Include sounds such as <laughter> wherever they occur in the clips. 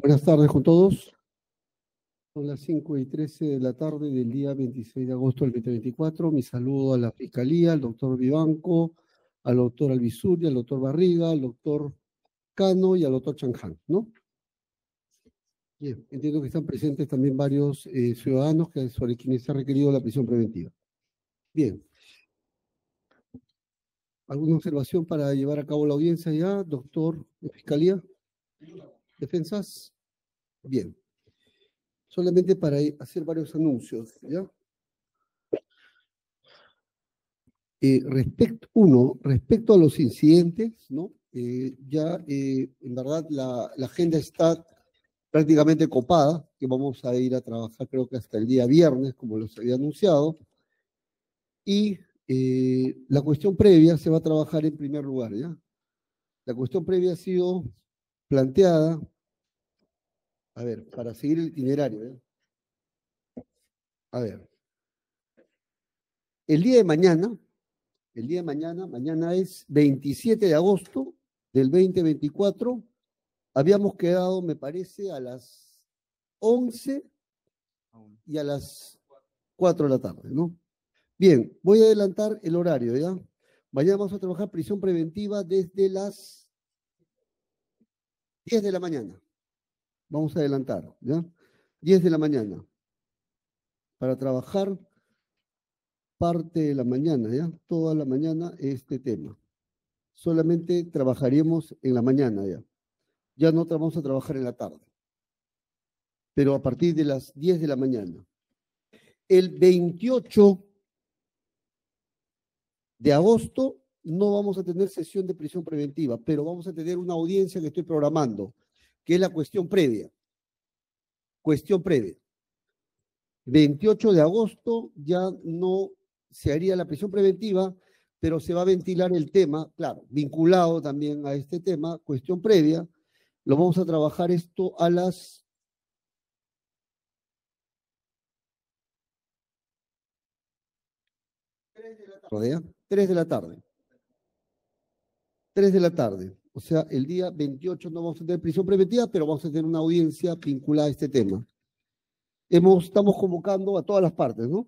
Buenas tardes con todos. Son las 5 y 13 de la tarde del día 26 de agosto del 2024. Mi saludo a la Fiscalía, al doctor Vivanco, al doctor Albizuri, al doctor Barriga, al doctor Cano y al doctor Changhan, ¿no? Bien, entiendo que están presentes también varios eh, ciudadanos que, sobre quienes se ha requerido la prisión preventiva. Bien. ¿Alguna observación para llevar a cabo la audiencia ya, doctor de Fiscalía? defensas. Bien. Solamente para hacer varios anuncios, ¿ya? Eh, respecto, uno, respecto a los incidentes, ¿no? Eh, ya, eh, en verdad, la, la, agenda está prácticamente copada, que vamos a ir a trabajar creo que hasta el día viernes, como los había anunciado. Y la cuestión previa se va a trabajar en primer lugar, ¿ya? La cuestión previa ha sido planteada, a ver, para seguir el itinerario, ¿eh? a ver, el día de mañana, el día de mañana, mañana es 27 de agosto del 2024, habíamos quedado, me parece, a las 11 y a las 4 de la tarde, ¿no? Bien, voy a adelantar el horario, ¿ya? Mañana vamos a trabajar prisión preventiva desde las 10 de la mañana. Vamos a adelantar, ¿ya? 10 de la mañana. Para trabajar parte de la mañana, ¿ya? Toda la mañana este tema. Solamente trabajaremos en la mañana, ¿ya? Ya no vamos a trabajar en la tarde, pero a partir de las 10 de la mañana. El 28 de agosto no vamos a tener sesión de prisión preventiva, pero vamos a tener una audiencia que estoy programando, que es la cuestión previa. Cuestión previa. 28 de agosto ya no se haría la prisión preventiva, pero se va a ventilar el tema, claro, vinculado también a este tema, cuestión previa. Lo vamos a trabajar esto a las tarde 3 de la tarde. 3 de la tarde. O sea, el día 28 no vamos a tener prisión preventiva, pero vamos a tener una audiencia vinculada a este tema. Hemos, estamos convocando a todas las partes, ¿no?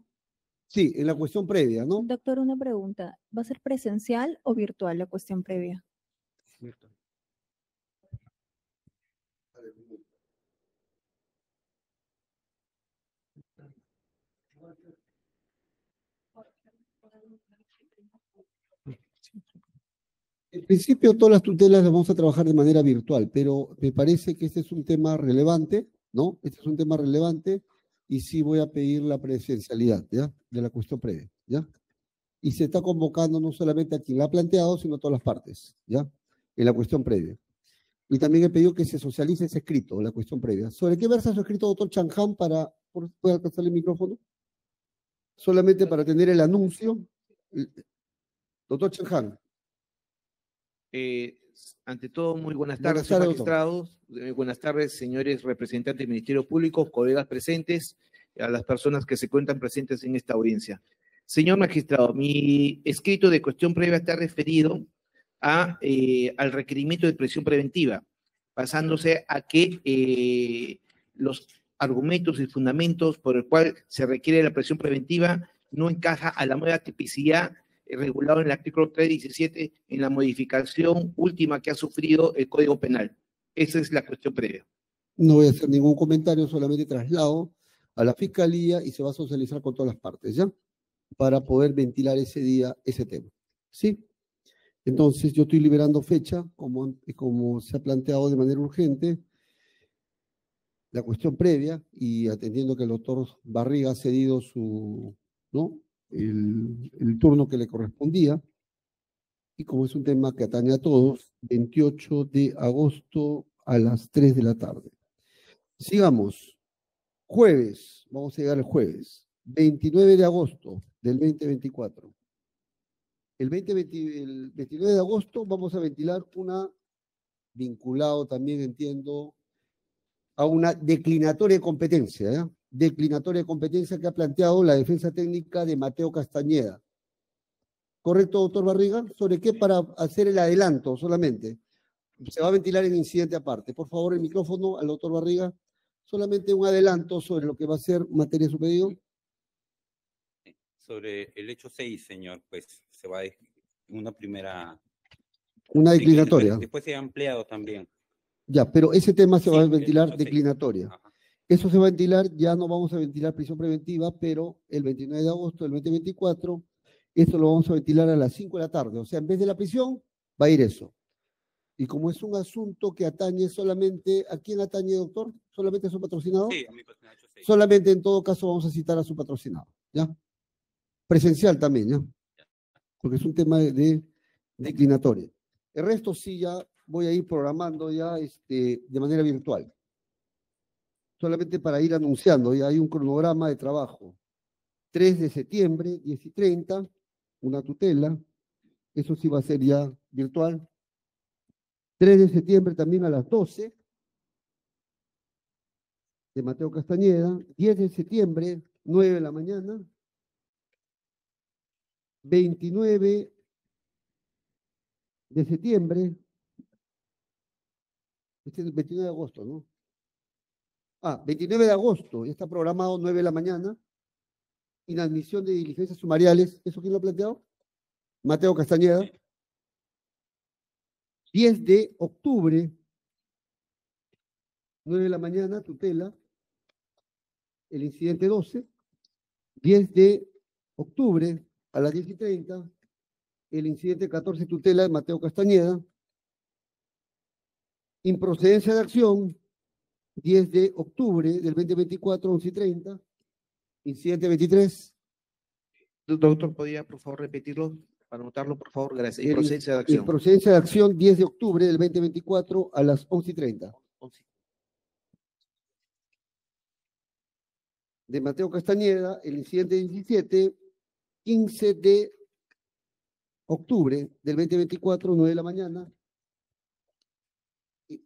Sí, en la cuestión previa, ¿no? Doctor, una pregunta. ¿Va a ser presencial o virtual la cuestión previa? Virtual. En principio, todas las tutelas las vamos a trabajar de manera virtual, pero me parece que este es un tema relevante, ¿no? Este es un tema relevante y sí voy a pedir la presencialidad, ¿ya? De la cuestión previa, ¿ya? Y se está convocando no solamente a quien la ha planteado, sino a todas las partes, ¿ya? En la cuestión previa. Y también he pedido que se socialice ese escrito, la cuestión previa. ¿Sobre qué versa ha escrito, doctor Han para puede alcanzar el micrófono? Solamente para tener el anuncio. Doctor Chanján. Eh, ante todo, muy buenas tardes, buenas magistrados. Eh, buenas tardes, señores representantes del Ministerio Público, colegas presentes, a las personas que se cuentan presentes en esta audiencia. Señor magistrado, mi escrito de cuestión previa está referido a, eh, al requerimiento de prisión preventiva, basándose a que eh, los argumentos y fundamentos por el cual se requiere la presión preventiva no encaja a la nueva tipicidad eh, regulado en el artículo 317 en la modificación última que ha sufrido el Código Penal. Esa es la cuestión previa. No voy a hacer ningún comentario, solamente traslado a la Fiscalía y se va a socializar con todas las partes, ¿ya? Para poder ventilar ese día ese tema. ¿Sí? Entonces yo estoy liberando fecha, como, como se ha planteado de manera urgente, la cuestión previa y atendiendo que el doctor Barriga ha cedido su, ¿no? el, turno que le correspondía. Y como es un tema que atañe a todos, 28 de agosto a las 3 de la tarde. Sigamos. Jueves, vamos a llegar el jueves, 29 de agosto del 2024. El, el 29 de agosto vamos a ventilar una, vinculado también entiendo, a una declinatoria de competencia. ¿ya? declinatoria de competencia que ha planteado la defensa técnica de Mateo Castañeda. ¿Correcto, doctor Barriga? ¿Sobre qué para hacer el adelanto solamente? Se va a ventilar en incidente aparte. Por favor, el micrófono al doctor Barriga. Solamente un adelanto sobre lo que va a ser materia de su pedido. Sobre el hecho 6, señor, pues se va a una primera... Una declinatoria. Después se ha ampliado también. Ya, pero ese tema se va a ventilar declinatoria. Eso se va a ventilar, ya no vamos a ventilar prisión preventiva, pero el 29 de agosto del 2024, eso lo vamos a ventilar a las 5 de la tarde. O sea, en vez de la prisión, va a ir eso. Y como es un asunto que atañe solamente, ¿a quién atañe, doctor? ¿Solamente a su patrocinado? Sí, Solamente en todo caso vamos a citar a su patrocinado, ¿ya? Presencial también, ¿ya? Porque es un tema de, de declinatoria. El resto sí ya voy a ir programando ya este, de manera virtual solamente para ir anunciando, ya hay un cronograma de trabajo. 3 de septiembre, 10 y 30, una tutela, eso sí va a ser ya virtual. 3 de septiembre también a las 12, de Mateo Castañeda, 10 de septiembre, 9 de la mañana, 29 de septiembre, este es el 29 de agosto, ¿no? Ah, 29 de agosto, ya está programado 9 de la mañana, inadmisión de diligencias sumariales, ¿eso quién lo ha planteado? Mateo Castañeda. 10 de octubre, 9 de la mañana, tutela, el incidente 12. 10 de octubre, a las 10 y 30, el incidente 14, tutela de Mateo Castañeda. Improcedencia de acción, 10 de octubre del 2024, 11 y 30. Incidente 23. Doctor, ¿podría por favor repetirlo? Para anotarlo, por favor, gracias. Y procedencia de acción. procedencia de acción 10 de octubre del 2024 a las 11 y 30. De Mateo Castañeda, el incidente 17, 15 de octubre del 2024, 9 de la mañana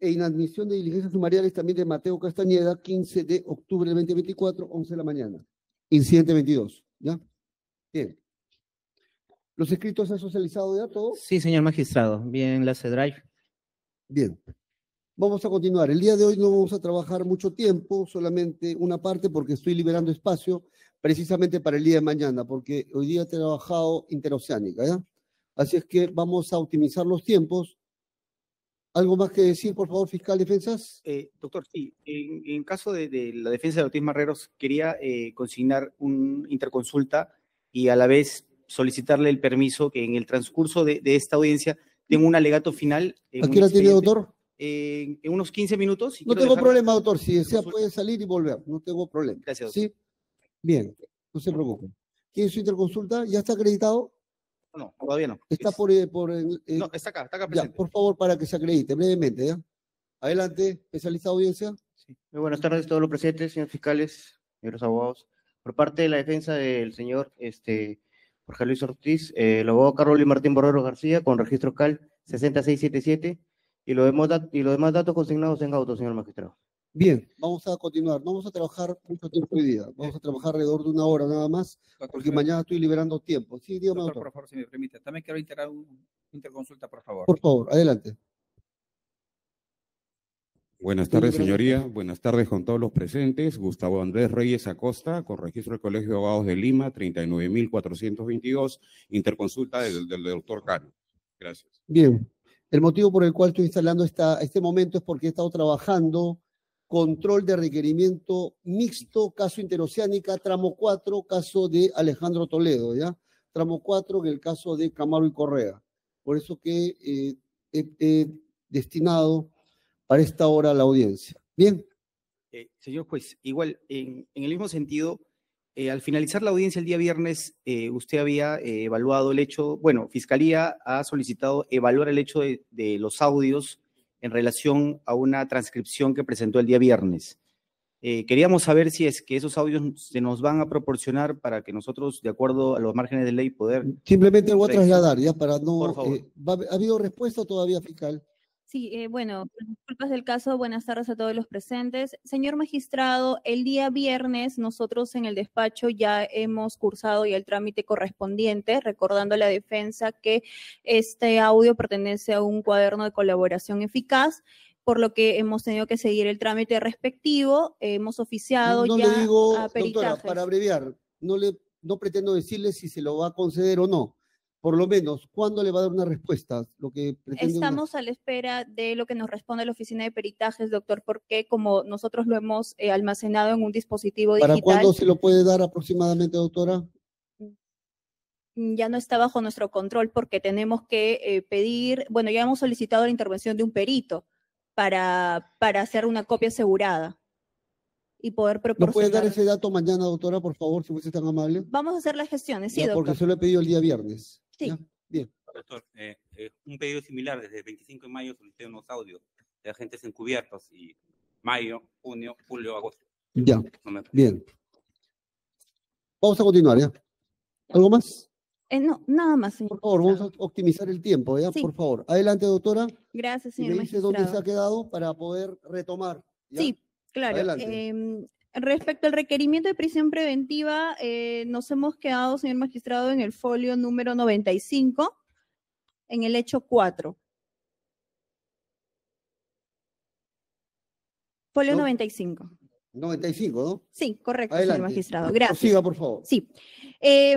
e inadmisión de diligencias sumariales también de Mateo Castañeda, 15 de octubre del 2024, 11 de la mañana. Incidente 22, ¿ya? Bien. ¿Los escritos se han socializado ya todo? Sí, señor magistrado. Bien, enlace drive. Bien. Vamos a continuar. El día de hoy no vamos a trabajar mucho tiempo, solamente una parte, porque estoy liberando espacio precisamente para el día de mañana, porque hoy día he trabajado interoceánica, ¿ya? Así es que vamos a optimizar los tiempos ¿Algo más que decir, por favor, fiscal defensas? Eh, doctor, sí. En, caso de, la defensa de Ortiz Marreros, quería eh, consignar una interconsulta y a la vez solicitarle el permiso que en el transcurso de, esta audiencia tenga un alegato final. ¿A qué hora tiene, doctor? Eh, en, unos 15 minutos. no tengo problema, doctor. Si desea, puede salir y volver. No tengo problema. Gracias, doctor. ¿Sí? Bien, no se preocupe. es su interconsulta? ¿Ya está acreditado? No, todavía no. Está por... Eh, por eh, eh, no, está acá, está acá por favor, para que se acredite brevemente. ¿ya? Adelante, especialista audiencia. Muy buenas tardes a todos los presentes, señores fiscales, señores abogados. Por parte de la defensa del señor este, Jorge Luis Ortiz, el abogado Carlos y Martín Borrero García, con registro CAL 6677, y los demás, y los demás datos consignados en auto, señor magistrado. Bien, vamos a continuar. No vamos a trabajar mucho tiempo hoy día. Vamos a trabajar alrededor de una hora nada más, porque mañana estoy liberando tiempo. Sí, dígame, doctor, Por favor, si me permite. También quiero integrar un interconsulta, por favor. Por favor, adelante. Buenas tardes, señoría. Buenas tardes con todos los presentes. Gustavo Andrés Reyes Acosta, con registro del Colegio de Abogados de Lima, 39.422, interconsulta del, doctor Cano. Gracias. Bien. El motivo por el cual estoy instalando esta, este momento es porque he estado trabajando control de requerimiento mixto, caso interoceánica, tramo 4, caso de Alejandro Toledo, ¿ya? Tramo 4 en el caso de Camaro y Correa. Por eso que eh, he, destinado para esta hora la audiencia. Bien. Eh, señor juez, igual, en, el mismo sentido, eh, al finalizar la audiencia el día viernes, usted había evaluado el hecho, bueno, Fiscalía ha solicitado evaluar el hecho de los audios en relación a una transcripción que presentó el día viernes. Eh, queríamos saber si es que esos audios se nos van a proporcionar para que nosotros, de acuerdo a los márgenes de ley, poder... Simplemente lo voy a trasladar, ya para no... Eh, ¿Ha habido respuesta todavía, fiscal? Sí, eh, bueno, disculpas del caso, buenas tardes a todos los presentes. Señor magistrado, el día viernes nosotros en el despacho ya hemos cursado ya el trámite correspondiente, recordando a la defensa que este audio pertenece a un cuaderno de colaboración eficaz por lo que hemos tenido que seguir el trámite respectivo, hemos oficiado no ya digo, para abreviar, no le no pretendo decirle si se lo va a conceder o no por lo menos, ¿cuándo le va a dar una respuesta? Lo que Estamos a la espera de lo que nos responde la oficina de peritajes, doctor, porque como nosotros lo hemos eh, almacenado en un dispositivo digital. ¿Para cuándo se lo puede dar aproximadamente, doctora? ya no está bajo nuestro control porque tenemos que eh, pedir, bueno, ya hemos solicitado la intervención de un perito para, para hacer una copia asegurada y poder proporcionar. ¿No puede dar ese dato mañana, doctora, por favor, si fuese tan amable? Vamos a hacer las gestiones, sí, doctora. doctor. Porque se lo he pedido el día viernes. Sí. Bien. Doctor, eh, eh, un pedido similar desde el 25 de mayo solicité unos audios de agentes encubiertos y mayo, junio, julio, agosto. Ya. Bien. Vamos a continuar, ¿ya? ¿Algo más? Eh, no, nada más, señor. Por favor, vamos a optimizar el tiempo, ¿ya? Por favor. Adelante, doctora. Gracias, señor. dice dónde se ha quedado para poder retomar. Sí, claro. Adelante. Em, Respecto al requerimiento de prisión preventiva, eh, nos hemos quedado, señor magistrado, en el folio número 95, en el hecho 4. Folio 95. 95, ¿no? Sí, correcto, señor magistrado. Gracias. Siga, por favor. Sí. Eh,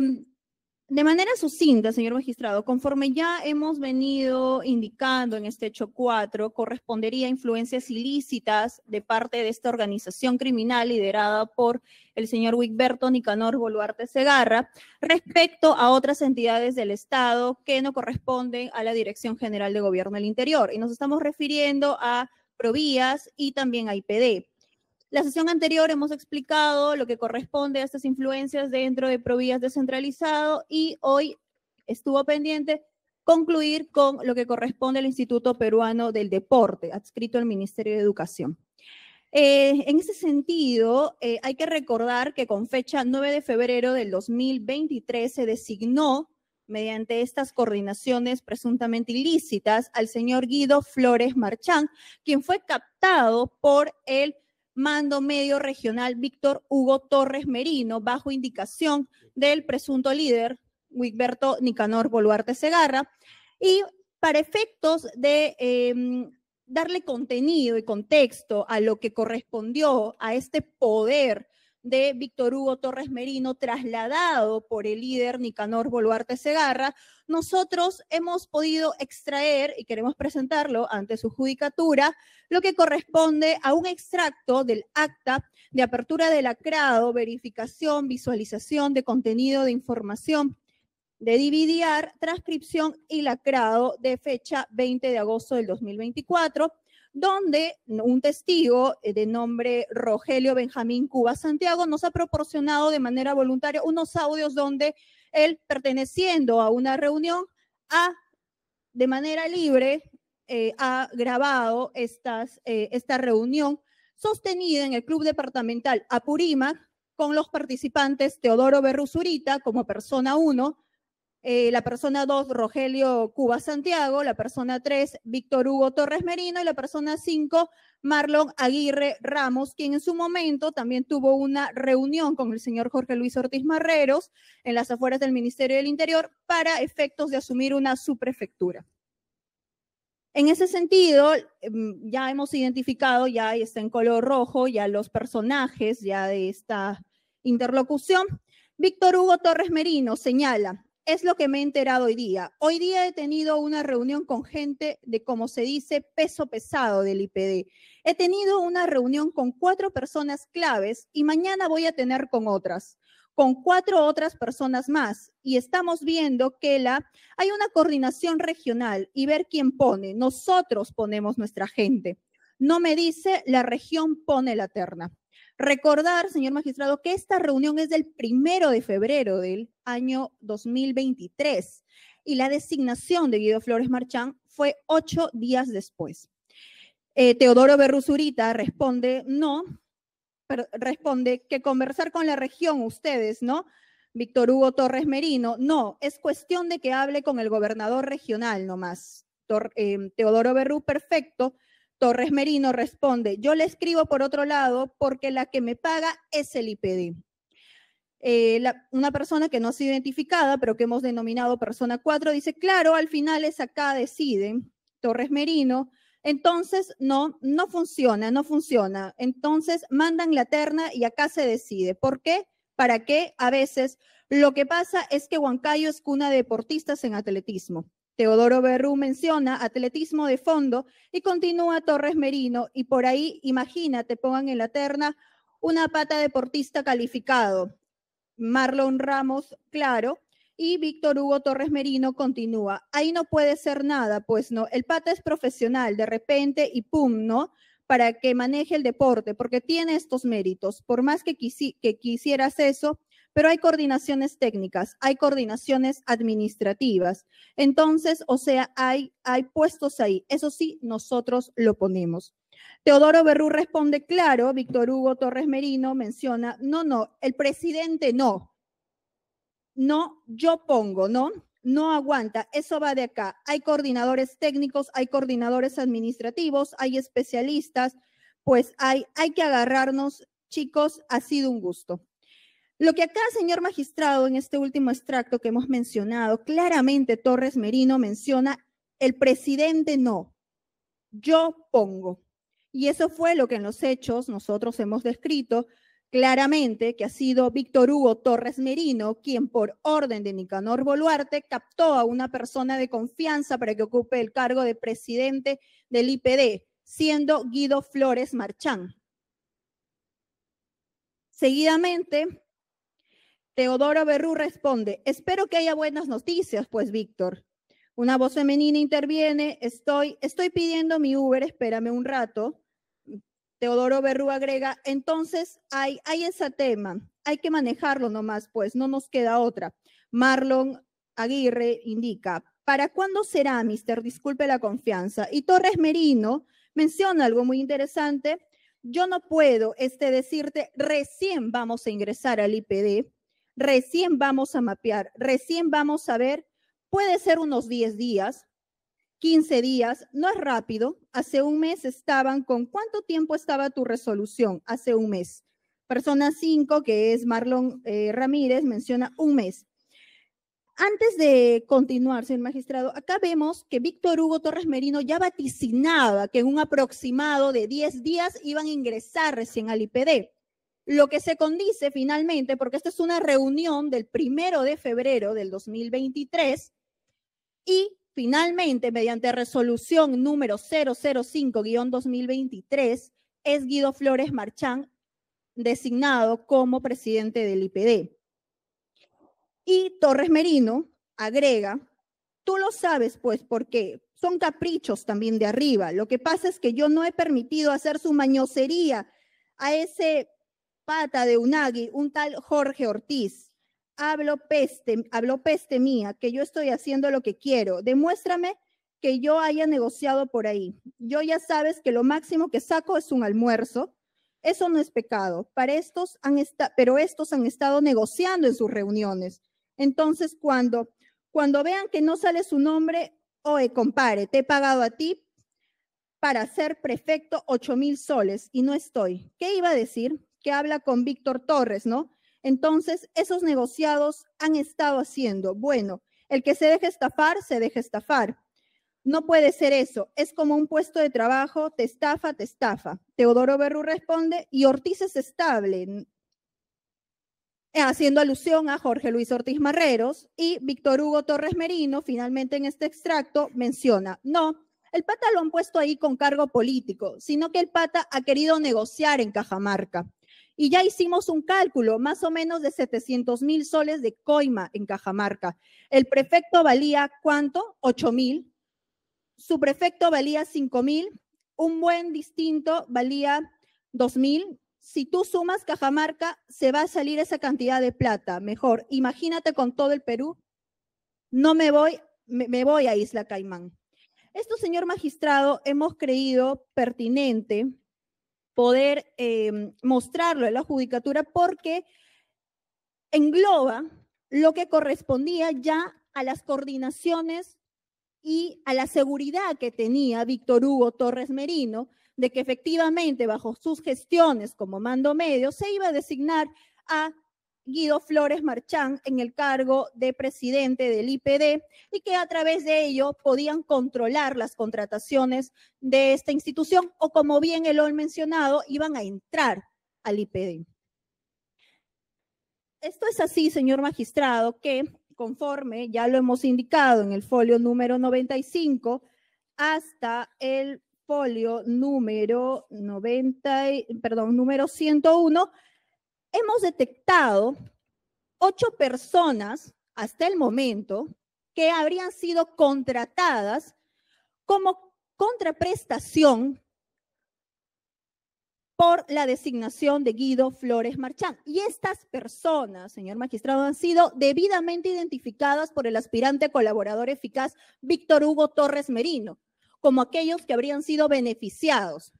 de manera sucinta, señor magistrado, conforme ya hemos venido indicando en este hecho 4, correspondería a influencias ilícitas de parte de esta organización criminal liderada por el señor Wigberto Nicanor Boluarte Segarra respecto a otras entidades del Estado que no corresponden a la Dirección General de Gobierno del Interior. Y nos estamos refiriendo a Provías y también a IPD. La sesión anterior hemos explicado lo que corresponde a estas influencias dentro de Provías descentralizado y hoy estuvo pendiente concluir con lo que corresponde al Instituto Peruano del Deporte, adscrito al Ministerio de Educación. Eh, en ese sentido, eh, hay que recordar que con fecha 9 de febrero del 2023 se designó, mediante estas coordinaciones presuntamente ilícitas, al señor Guido Flores Marchán, quien fue captado por el mando medio regional Víctor Hugo Torres Merino, bajo indicación del presunto líder Wigberto Nicanor Boluarte Segarra, y para efectos de em, darle contenido y contexto a lo que correspondió a este poder de Víctor Hugo Torres Merino, trasladado por el líder Nicanor Boluarte Segarra, nosotros hemos podido extraer, y queremos presentarlo ante su judicatura, lo que corresponde a un extracto del acta de apertura del acrado, verificación, visualización de contenido de información de Dividiar, transcripción y lacrado de fecha 20 de agosto del 2024 donde un testigo eh, de nombre Rogelio Benjamín Cuba Santiago nos ha proporcionado de manera voluntaria unos audios donde él, perteneciendo a una reunión, ha de manera libre eh, ha grabado estas, eh, esta reunión sostenida en el Club Departamental Apurímac con los participantes Teodoro Berruzurita como persona uno. Eh, la persona 2, Rogelio Cuba Santiago, la persona 3, Víctor Hugo Torres Merino y la persona 5, Marlon Aguirre Ramos, quien en su momento también tuvo una reunión con el señor Jorge Luis Ortiz Marreros en las afueras del Ministerio del Interior para efectos de asumir una subprefectura. En ese sentido, em, ya hemos identificado, ya está en color rojo, ya los personajes ya de esta interlocución. Víctor Hugo Torres Merino señala, es lo que me he enterado hoy día. Hoy día he tenido una reunión con gente de, como se dice, peso pesado del IPD. He tenido una reunión con cuatro personas claves y mañana voy a tener con otras, con cuatro otras personas más. Y estamos viendo que la, hay una coordinación regional y ver quién pone. Nosotros ponemos nuestra gente. No me dice, la región pone la terna. Recordar, señor magistrado, que esta reunión es del primero de febrero del año 2023 y la designación de Guido Flores Marchán fue ocho días después. Eh, Teodoro Berruzurita responde, no, pero responde que conversar con la región ustedes, ¿no? Víctor Hugo Torres Merino, no, es cuestión de que hable con el gobernador regional nomás. más. Eh, Teodoro Berrú, perfecto, Torres Merino responde, yo le escribo por otro lado porque la que me paga es el IPD. Eh, una persona que no ha sido identificada, pero que hemos denominado persona 4, dice, claro, al final es acá, decide Torres Merino. Entonces, no, no funciona, no funciona. Entonces, mandan la terna y acá se decide. ¿Por qué? ¿Para qué? A veces lo que pasa es que Huancayo es cuna de deportistas en atletismo. Teodoro Berrú menciona atletismo de fondo y continúa Torres Merino y por ahí, imagínate, pongan en la terna una pata deportista calificado. Marlon Ramos, claro, y Víctor Hugo Torres Merino continúa. Ahí no puede ser nada, pues no, el pata es profesional, de repente y pum, ¿no? Para que maneje el deporte, porque tiene estos méritos. Por más que, que quisieras eso, pero hay coordinaciones técnicas, hay coordinaciones administrativas. Entonces, o sea, hay, hay puestos ahí. Eso sí, nosotros lo ponemos. Teodoro Berrú responde, claro, Víctor Hugo Torres Merino menciona, no, no, el presidente no. No, yo pongo, ¿no? no aguanta, eso va de acá. Hay coordinadores técnicos, hay coordinadores administrativos, hay especialistas, pues hay, hay que agarrarnos, chicos, ha sido un gusto. Lo que acá, señor magistrado, en este último extracto que hemos mencionado, claramente Torres Merino menciona, el presidente no, yo pongo. Y eso fue lo que en los hechos nosotros hemos descrito claramente, que ha sido Víctor Hugo Torres Merino quien por orden de Nicanor Boluarte captó a una persona de confianza para que ocupe el cargo de presidente del IPD, siendo Guido Flores Marchán. Seguidamente, Teodoro Berrú responde, espero que haya buenas noticias, pues Víctor. Una voz femenina interviene, estoy, estoy pidiendo mi Uber, espérame un rato. Teodoro Berrú agrega, entonces hay, hay ese tema, hay que manejarlo nomás, pues no nos queda otra. Marlon Aguirre indica, ¿para cuándo será, mister? Disculpe la confianza. Y Torres Merino menciona algo muy interesante. Yo no puedo este, decirte, recién vamos a ingresar al IPD, recién vamos a mapear, recién vamos a ver, puede ser unos 10 días, 15 días, no es rápido. Hace un mes estaban con cuánto tiempo estaba tu resolución, hace un mes. Persona 5, que es Marlon eh, Ramírez, menciona un mes. Antes de continuar, señor magistrado, acá vemos que Víctor Hugo Torres Merino ya vaticinaba que en un aproximado de 10 días iban a ingresar recién al IPD lo que se condice finalmente, porque esta es una reunión del primero de febrero del 2023 y finalmente, mediante resolución número 005-2023, es Guido Flores Marchán designado como presidente del IPD. Y Torres Merino agrega, tú lo sabes pues porque son caprichos también de arriba. Lo que pasa es que yo no he permitido hacer su mañosería a ese pata de unagi, un tal Jorge Ortiz. Hablo peste, habló peste mía, que yo estoy haciendo lo que quiero. Demuéstrame que yo haya negociado por ahí. Yo ya sabes que lo máximo que saco es un almuerzo. Eso no es pecado. Para estos han pero estos han estado negociando en sus reuniones. Entonces, cuando, cuando vean que no sale su nombre, oe, compare, te he pagado a ti para ser prefecto ocho mil soles y no estoy. ¿Qué iba a decir? que habla con Víctor Torres, ¿no? Entonces, esos negociados han estado haciendo, bueno, el que se deje estafar, se deja estafar. No puede ser eso, es como un puesto de trabajo, te estafa, te estafa. Teodoro Berru responde y Ortiz es estable, eh, haciendo alusión a Jorge Luis Ortiz Marreros y Víctor Hugo Torres Merino, finalmente en este extracto, menciona, no, el pata lo han puesto ahí con cargo político, sino que el pata ha querido negociar en Cajamarca y ya hicimos un cálculo, más o menos de 700 mil soles de coima en Cajamarca. El prefecto valía cuánto? 8 mil. Su prefecto valía 5 mil. Un buen distinto valía 2 mil. Si tú sumas Cajamarca, se va a salir esa cantidad de plata. Mejor, imagínate con todo el Perú. No me voy, me, voy a Isla Caimán. Esto, señor magistrado, hemos creído pertinente poder em, mostrarlo en la judicatura porque engloba lo que correspondía ya a las coordinaciones y a la seguridad que tenía Víctor Hugo Torres Merino de que efectivamente bajo sus gestiones como mando medio se iba a designar a Guido Flores Marchán en el cargo de presidente del IPD y que a través de ello podían controlar las contrataciones de esta institución o como bien el OL mencionado, iban a entrar al IPD. Esto es así, señor magistrado, que conforme ya lo hemos indicado en el folio número 95 hasta el folio número 90, perdón, número 101, hemos detectado ocho personas hasta el momento que habrían sido contratadas como contraprestación por la designación de Guido Flores Marchán. Y estas personas, señor magistrado, han sido debidamente identificadas por el aspirante colaborador eficaz Víctor Hugo Torres Merino, como aquellos que habrían sido beneficiados.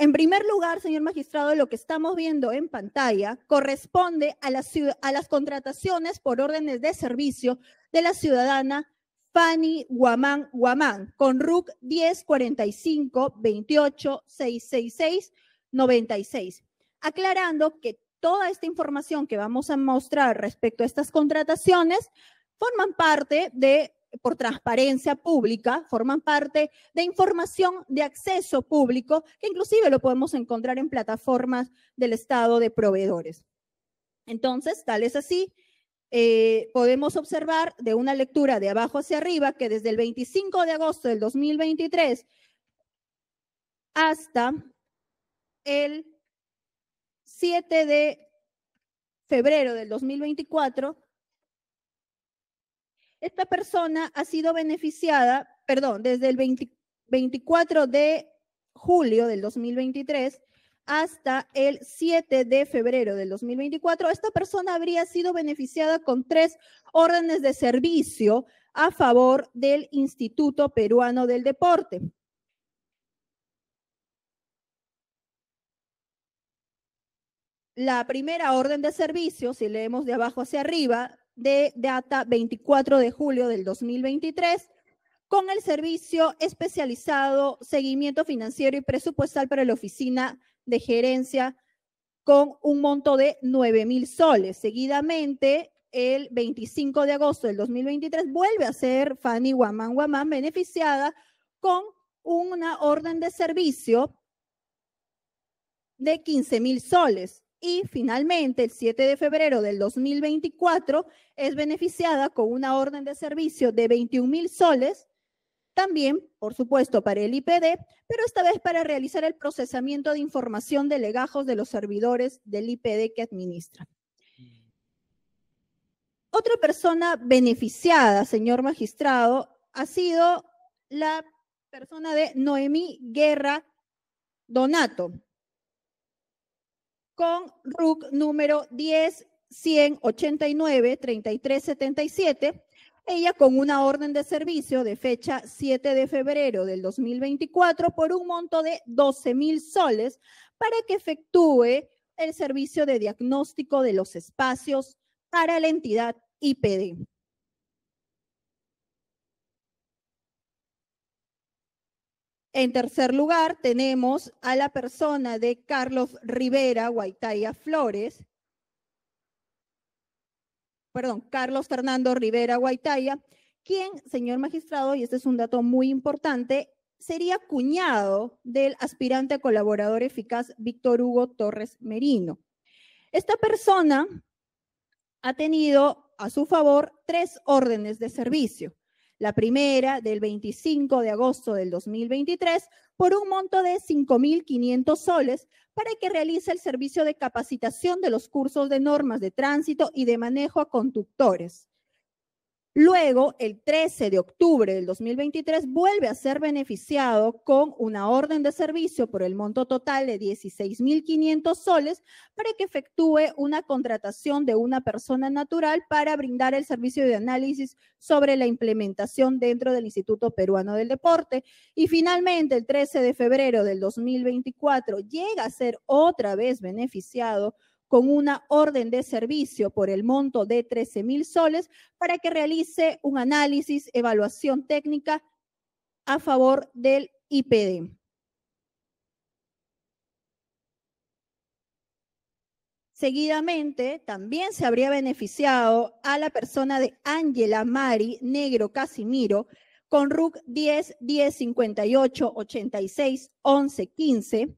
En primer lugar, señor magistrado, lo que estamos viendo en pantalla corresponde a las, a las contrataciones por órdenes de servicio de la ciudadana Fanny Guamán Guamán con RUC 1045 Aclarando que toda esta información que vamos a mostrar respecto a estas contrataciones forman parte de por transparencia pública, forman parte de información de acceso público, que inclusive lo podemos encontrar en plataformas del Estado de proveedores. Entonces, tal es así, eh, podemos observar de una lectura de abajo hacia arriba que desde el 25 de agosto del 2023 hasta el 7 de febrero del 2024 esta persona ha sido beneficiada, perdón, desde el 24 de julio del 2023 hasta el 7 de febrero del 2024, esta persona habría sido beneficiada con tres órdenes de servicio a favor del Instituto Peruano del Deporte. La primera orden de servicio, si leemos de abajo hacia arriba, de data 24 de julio del 2023 con el servicio especializado Seguimiento Financiero y Presupuestal para la Oficina de Gerencia con un monto de 9 mil soles. Seguidamente, el 25 de agosto del 2023 vuelve a ser Fanny Guamán Guamán beneficiada con una orden de servicio de 15 mil soles y finalmente el 7 de febrero del 2024 es beneficiada con una orden de servicio de 21 mil soles, también, por supuesto, para el IPD, pero esta vez para realizar el procesamiento de información de legajos de los servidores del IPD que administra. Otra persona beneficiada, señor magistrado, ha sido la persona de Noemí Guerra Donato con RUC número 10 3377. Ella con una orden de servicio de fecha 7 de febrero del 2024 por un monto de 12 mil soles para que efectúe el servicio de diagnóstico de los espacios para la entidad IPD. En tercer lugar, tenemos a la persona de Carlos Rivera Guaitaya Flores. Perdón, Carlos Fernando Rivera Guaitaya, quien, señor magistrado, y este es un dato muy importante, sería cuñado del aspirante a colaborador eficaz Víctor Hugo Torres Merino. Esta persona ha tenido a su favor tres órdenes de servicio la primera del 25 de agosto del 2023, por un monto de 5.500 soles para que realice el servicio de capacitación de los cursos de normas de tránsito y de manejo a conductores. Luego, el 13 de octubre del 2023, vuelve a ser beneficiado con una orden de servicio por el monto total de 16.500 soles para que efectúe una contratación de una persona natural para brindar el servicio de análisis sobre la implementación dentro del Instituto Peruano del Deporte. Y finalmente, el 13 de febrero del 2024, llega a ser otra vez beneficiado con una orden de servicio por el monto de 13 mil soles para que realice un análisis, evaluación técnica a favor del IPD. Seguidamente, también se habría beneficiado a la persona de Ángela Mari Negro Casimiro con RUC 10 10 58 86 11 15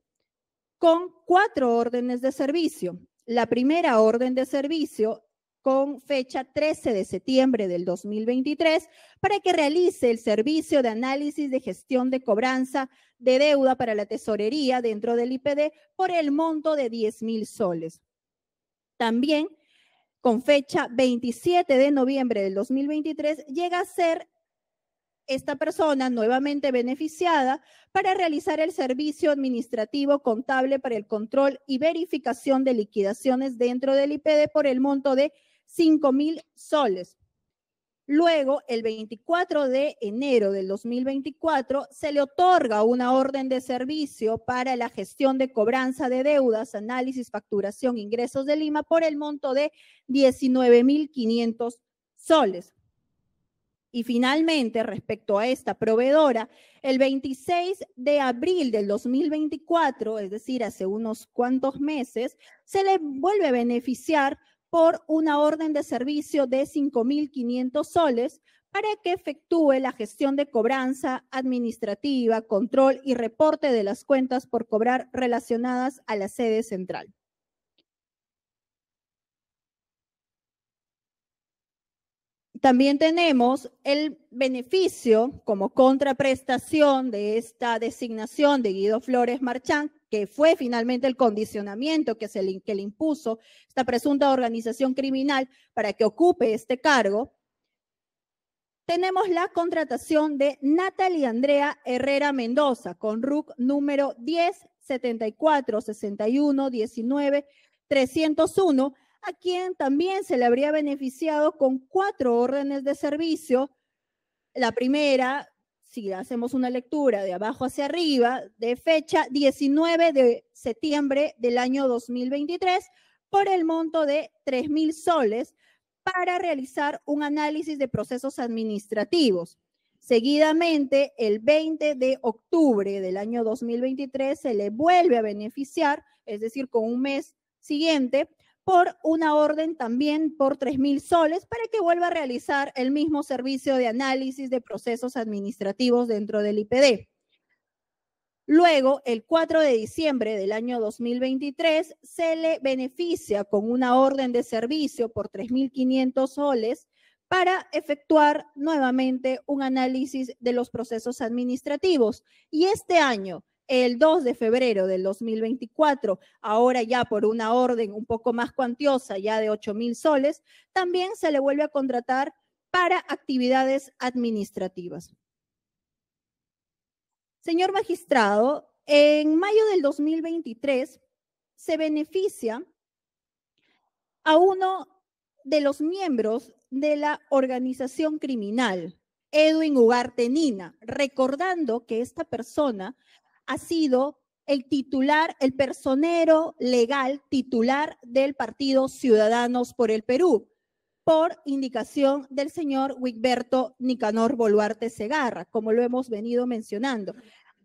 con cuatro órdenes de servicio la primera orden de servicio con fecha 13 de septiembre del 2023 para que realice el servicio de análisis de gestión de cobranza de deuda para la tesorería dentro del IPD por el monto de 10 mil soles. También, con fecha 27 de noviembre del 2023, llega a ser esta persona nuevamente beneficiada para realizar el servicio administrativo contable para el control y verificación de liquidaciones dentro del IPD por el monto de 5 mil soles. Luego, el 24 de enero del 2024, se le otorga una orden de servicio para la gestión de cobranza de deudas, análisis, facturación, ingresos de Lima por el monto de 19.500 soles. Y finalmente, respecto a esta proveedora, el 26 de abril del 2024, es decir, hace unos cuantos meses, se le vuelve a beneficiar por una orden de servicio de 5.500 soles para que efectúe la gestión de cobranza administrativa, control y reporte de las cuentas por cobrar relacionadas a la sede central. También tenemos el beneficio como contraprestación de esta designación de Guido Flores Marchán, que fue finalmente el condicionamiento que, se le, impuso esta presunta organización criminal para que ocupe este cargo. Tenemos la contratación de Natalia Andrea Herrera Mendoza con RUC número 10 74 61 19 301 a quien también se le habría beneficiado con cuatro órdenes de servicio. La primera, si hacemos una lectura de abajo hacia arriba, de fecha 19 de septiembre del año 2023, por el monto de 3.000 mil soles para realizar un análisis de procesos administrativos. Seguidamente, el 20 de octubre del año 2023 se le vuelve a beneficiar, es decir, con un mes siguiente, por una orden también por 3.000 soles para que vuelva a realizar el mismo servicio de análisis de procesos administrativos dentro del IPD. Luego, el 4 de diciembre del año 2023, se le beneficia con una orden de servicio por 3.500 soles para efectuar nuevamente un análisis de los procesos administrativos. Y este año, el 2 de febrero del 2024, ahora ya por una orden un poco más cuantiosa, ya de 8 mil soles, también se le vuelve a contratar para actividades administrativas. Señor magistrado, en mayo del 2023 se beneficia a uno de los miembros de la organización criminal, Edwin Ugarte Nina, recordando que esta persona ha sido el titular, el personero legal titular del partido Ciudadanos por el Perú, por indicación del señor Wigberto Nicanor Boluarte Segarra, como lo hemos venido mencionando.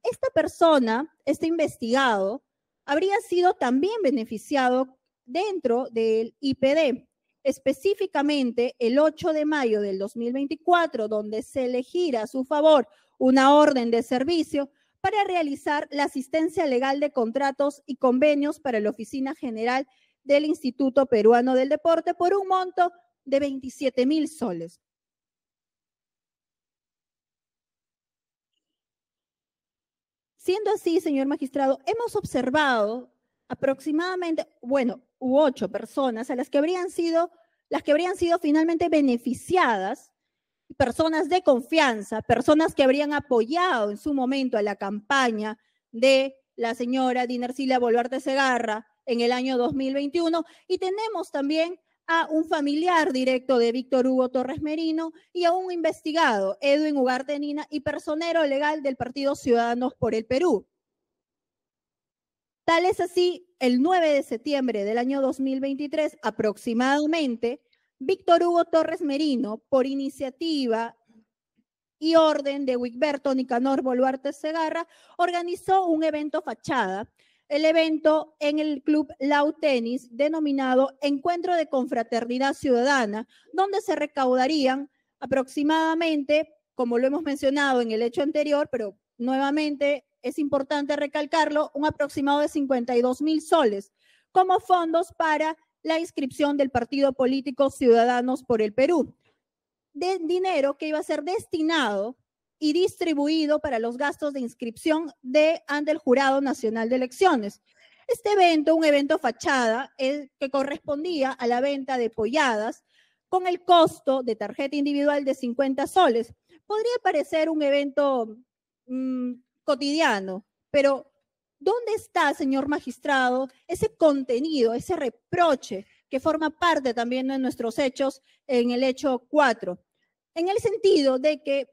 Esta persona, este investigado, habría sido también beneficiado dentro del IPD, específicamente el 8 de mayo del 2024, donde se elegirá a su favor una orden de servicio para realizar la asistencia legal de contratos y convenios para la Oficina General del Instituto Peruano del Deporte por un monto de 27 mil soles. Siendo así, señor magistrado, hemos observado aproximadamente, bueno, u ocho personas a las que habrían sido, las que habrían sido finalmente beneficiadas personas de confianza, personas que habrían apoyado en su momento a la campaña de la señora Dinercila Boluarte Segarra en el año 2021. Y tenemos también a un familiar directo de Víctor Hugo Torres Merino y a un investigado, Edwin Ugarte Nina, y personero legal del Partido Ciudadanos por el Perú. Tal es así, el 9 de septiembre del año 2023 aproximadamente, Víctor Hugo Torres Merino, por iniciativa y orden de Wigberto Nicanor Boluarte Segarra, organizó un evento fachada, el evento en el Club Lau Tennis denominado Encuentro de Confraternidad Ciudadana, donde se recaudarían aproximadamente, como lo hemos mencionado en el hecho anterior, pero nuevamente es importante recalcarlo, un aproximado de 52 mil soles como fondos para la inscripción del partido político Ciudadanos por el Perú, de dinero que iba a ser destinado y distribuido para los gastos de inscripción de, ante el Jurado Nacional de Elecciones. Este evento, un evento fachada, que correspondía a la venta de polladas con el costo de tarjeta individual de 50 soles. Podría parecer un evento mm, cotidiano, pero ¿Dónde está, señor magistrado, ese contenido, ese reproche que forma parte también de nuestros hechos en el hecho 4? En el sentido de que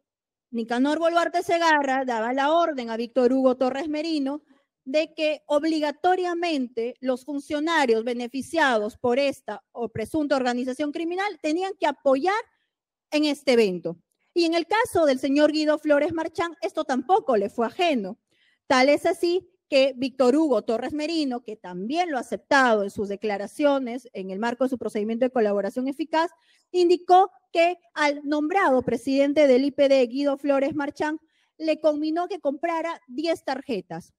Nicanor Boluarte Segarra daba la orden a Víctor Hugo Torres Merino de que obligatoriamente los funcionarios beneficiados por esta o presunta organización criminal tenían que apoyar en este evento. Y en el caso del señor Guido Flores Marchán, esto tampoco le fue ajeno. Tal es así que Víctor Hugo Torres Merino, que también lo ha aceptado en sus declaraciones en el marco de su procedimiento de colaboración eficaz, indicó que al nombrado presidente del IPD, Guido Flores Marchán, le conminó que comprara 10 tarjetas,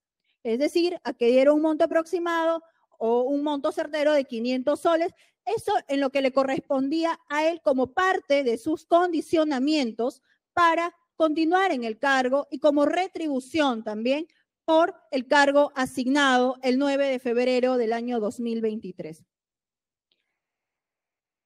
es decir, a que diera un monto aproximado o un monto certero de 500 soles, eso en lo que le correspondía a él como parte de sus condicionamientos para continuar en el cargo y como retribución también por el cargo asignado el 9 de febrero del año 2023.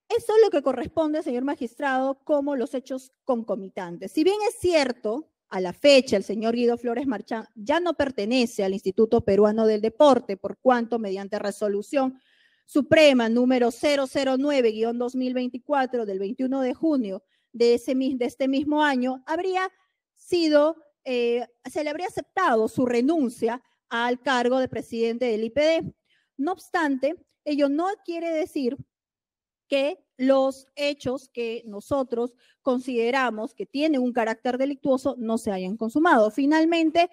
Eso es lo que corresponde, señor magistrado, como los hechos concomitantes. Si bien es cierto, a la fecha el señor Guido Flores Marchán ya no pertenece al Instituto Peruano del Deporte, por cuanto mediante resolución suprema número 009-2024 del 21 de junio de, ese, de este mismo año, habría sido eh, se le habría aceptado su renuncia al cargo de presidente del IPD. No obstante, ello no quiere decir que los hechos que nosotros consideramos que tienen un carácter delictuoso no se hayan consumado. Finalmente,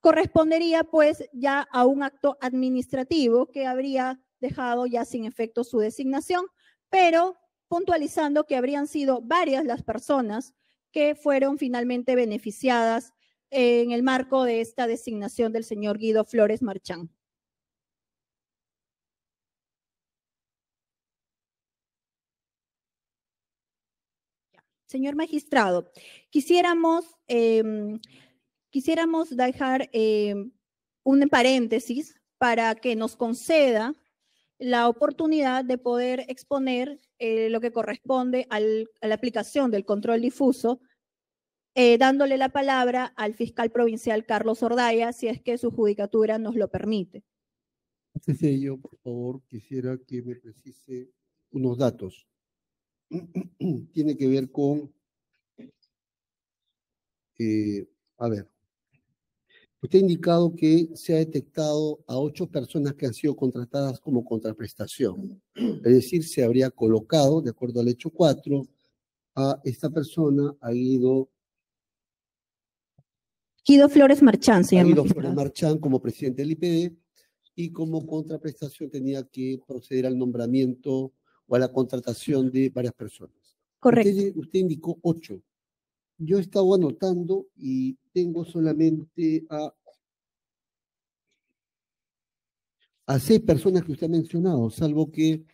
correspondería pues ya a un acto administrativo que habría dejado ya sin efecto su designación, pero puntualizando que habrían sido varias las personas que fueron finalmente beneficiadas en el marco de esta designación del señor Guido Flores Marchán. Señor magistrado, quisiéramos, em, quisiéramos dejar em, un paréntesis para que nos conceda la oportunidad de poder exponer eh, lo que corresponde a la aplicación del control difuso, eh, dándole la palabra al fiscal provincial Carlos Ordaya, si es que su judicatura nos lo permite. Antes de ello, por favor, quisiera que me precise unos datos. <clears throat> Tiene que ver con, eh, a ver, Usted ha indicado que se ha detectado a ocho personas que han sido contratadas como contraprestación. Es decir, se habría colocado, de acuerdo al hecho 4, a esta persona, ha ido Guido Flores Marchán, señor Guido Flores Marchán como presidente del IPD y como contraprestación tenía que proceder al nombramiento o a la contratación de varias personas. Correcto. usted indicó ocho. Yo he estado anotando y tengo solamente a, a seis personas que usted ha mencionado, salvo que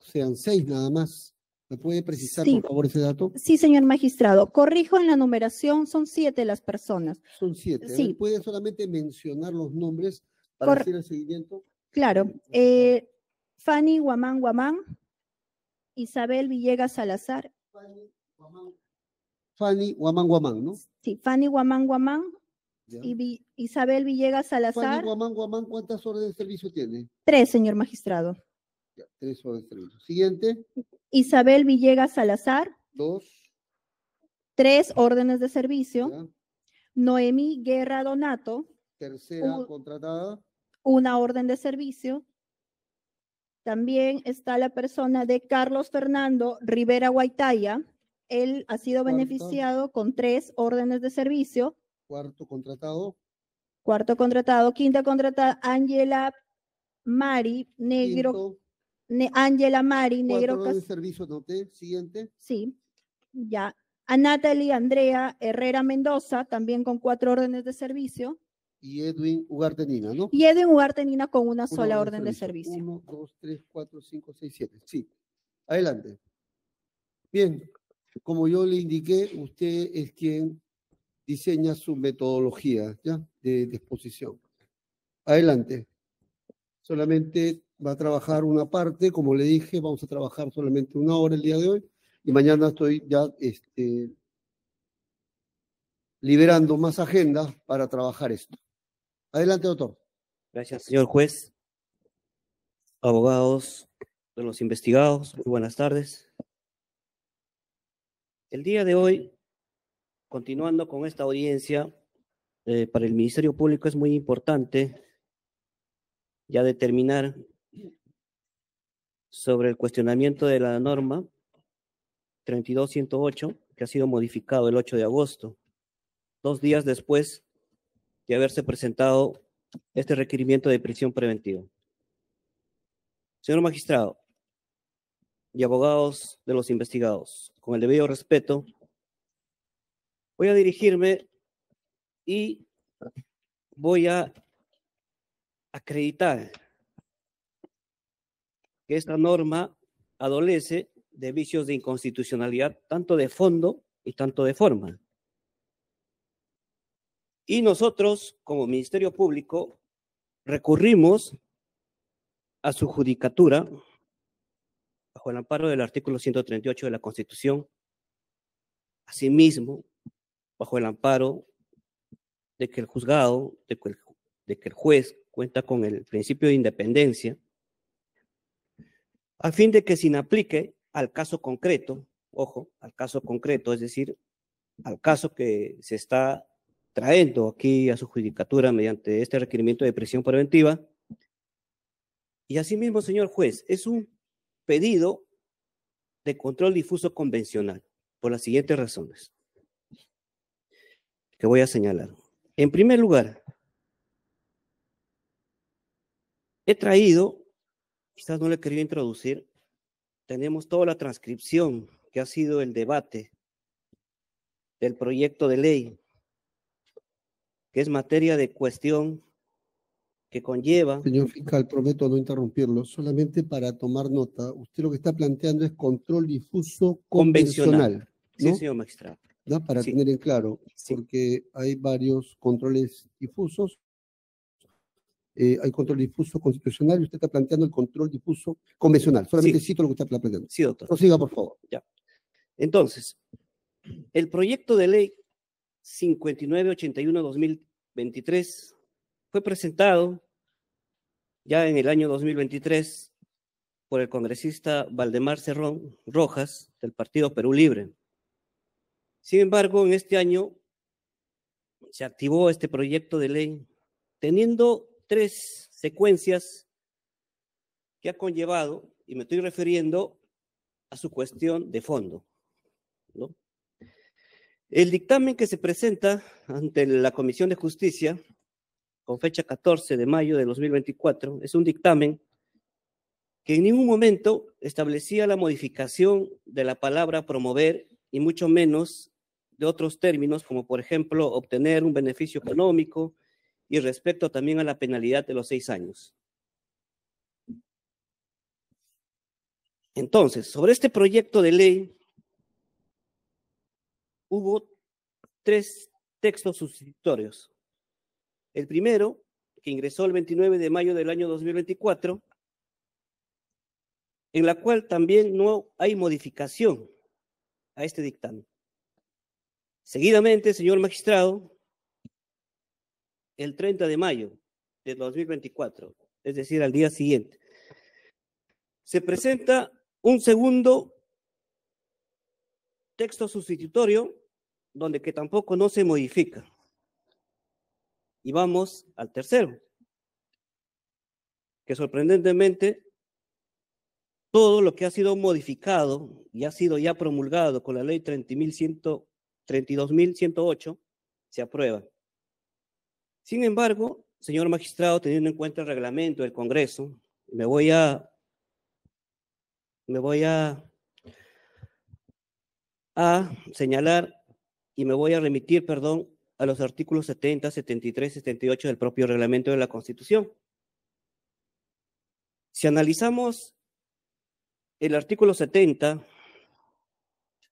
sean seis nada más. ¿Me puede precisar, por favor, ese dato? Sí, señor magistrado. Corrijo en la numeración, son siete las personas. Son siete. Sí. ¿Puede solamente mencionar los nombres para hacer el seguimiento? Claro. Eh, Fanny Guamán Guamán, Isabel Villegas Salazar. Fanny Fanny Guamán Guamán, ¿no? Sí, Fanny Guamán Guamán Isabel Villegas Salazar. Fanny Guamán Guamán, ¿cuántas órdenes de servicio tiene? Tres, señor magistrado. tres órdenes de servicio. Siguiente. Isabel Villegas Salazar. Dos. Tres órdenes de servicio. Noemi Noemí Guerra Donato. Tercera contratada. Una orden de servicio. También está la persona de Carlos Fernando Rivera Guaitaya él ha sido beneficiado con tres órdenes de servicio. Cuarto contratado. Cuarto contratado. Quinta contratada, Ángela Mari Negro. Ángela Mari Negro. Cuatro órdenes de servicio, noté. Siguiente. Sí, ya. A Natalie Andrea Herrera Mendoza, también con cuatro órdenes de servicio. Y Edwin Ugarte ¿no? Y Edwin Ugarte Nina con una, sola orden de servicio. de servicio. Uno, dos, tres, cuatro, cinco, seis, siete. Sí. Adelante. Bien, como yo le indiqué, usted es quien diseña su metodología ¿ya? De, disposición. exposición. Adelante. Solamente va a trabajar una parte, como le dije, vamos a trabajar solamente una hora el día de hoy y mañana estoy ya este, liberando más agendas para trabajar esto. Adelante, doctor. Gracias, señor juez. Abogados de los investigados, muy buenas tardes. El día de hoy, continuando con esta audiencia, eh, para el Ministerio Público es muy importante ya determinar sobre el cuestionamiento de la norma 3208, que ha sido modificado el 8 de agosto, dos días después de haberse presentado este requerimiento de prisión preventiva. Señor magistrado, y abogados de los investigados. Con el debido respeto, voy a dirigirme y voy a acreditar que esta norma adolece de vicios de inconstitucionalidad, tanto de fondo y tanto de forma. Y nosotros, como Ministerio Público, recurrimos a su judicatura bajo el amparo del artículo 138 de la Constitución, asimismo, bajo el amparo de que el juzgado, de que el, juez cuenta con el principio de independencia, a fin de que se aplique al caso concreto, ojo, al caso concreto, es decir, al caso que se está trayendo aquí a su judicatura mediante este requerimiento de prisión preventiva. Y asimismo, señor juez, es un pedido de control difuso convencional por las siguientes razones que voy a señalar. En primer lugar, he traído, quizás no le quería introducir, tenemos toda la transcripción que ha sido el debate del proyecto de ley, que es materia de cuestión que conlleva. Señor fiscal, prometo no interrumpirlo, solamente para tomar nota, usted lo que está planteando es control difuso convencional. Sí, señor magistrado. Para tener en claro, porque hay varios controles difusos. Eh, hay control difuso constitucional y usted está planteando el control difuso convencional. Solamente cito lo que está planteando. Sí, doctor. siga, por favor. Ya. Entonces, el proyecto de ley 5981-2023 fue presentado ya en el año 2023 por el congresista Valdemar Cerrón Rojas del Partido Perú Libre. Sin embargo, en este año se activó este proyecto de ley teniendo tres secuencias que ha conllevado, y me estoy refiriendo a su cuestión de fondo. ¿no? El dictamen que se presenta ante la Comisión de Justicia con fecha 14 de mayo de 2024, es un dictamen que en ningún momento establecía la modificación de la palabra promover y mucho menos de otros términos, como por ejemplo obtener un beneficio económico y respecto también a la penalidad de los seis años. Entonces, sobre este proyecto de ley, hubo tres textos sustitutorios. El primero, que ingresó el 29 de mayo del año 2024, en la cual también no hay modificación a este dictamen. Seguidamente, señor magistrado, el 30 de mayo de 2024, es decir, al día siguiente, se presenta un segundo texto sustitutorio donde que tampoco no se modifica. Y vamos al tercero, que sorprendentemente todo lo que ha sido modificado y ha sido ya promulgado con la ley 32.108 se aprueba. Sin embargo, señor magistrado, teniendo en cuenta el reglamento del Congreso, me voy a me voy a a señalar y me voy a remitir, perdón, a los artículos 70, 73, 78 del propio reglamento de la Constitución. Si analizamos el artículo 70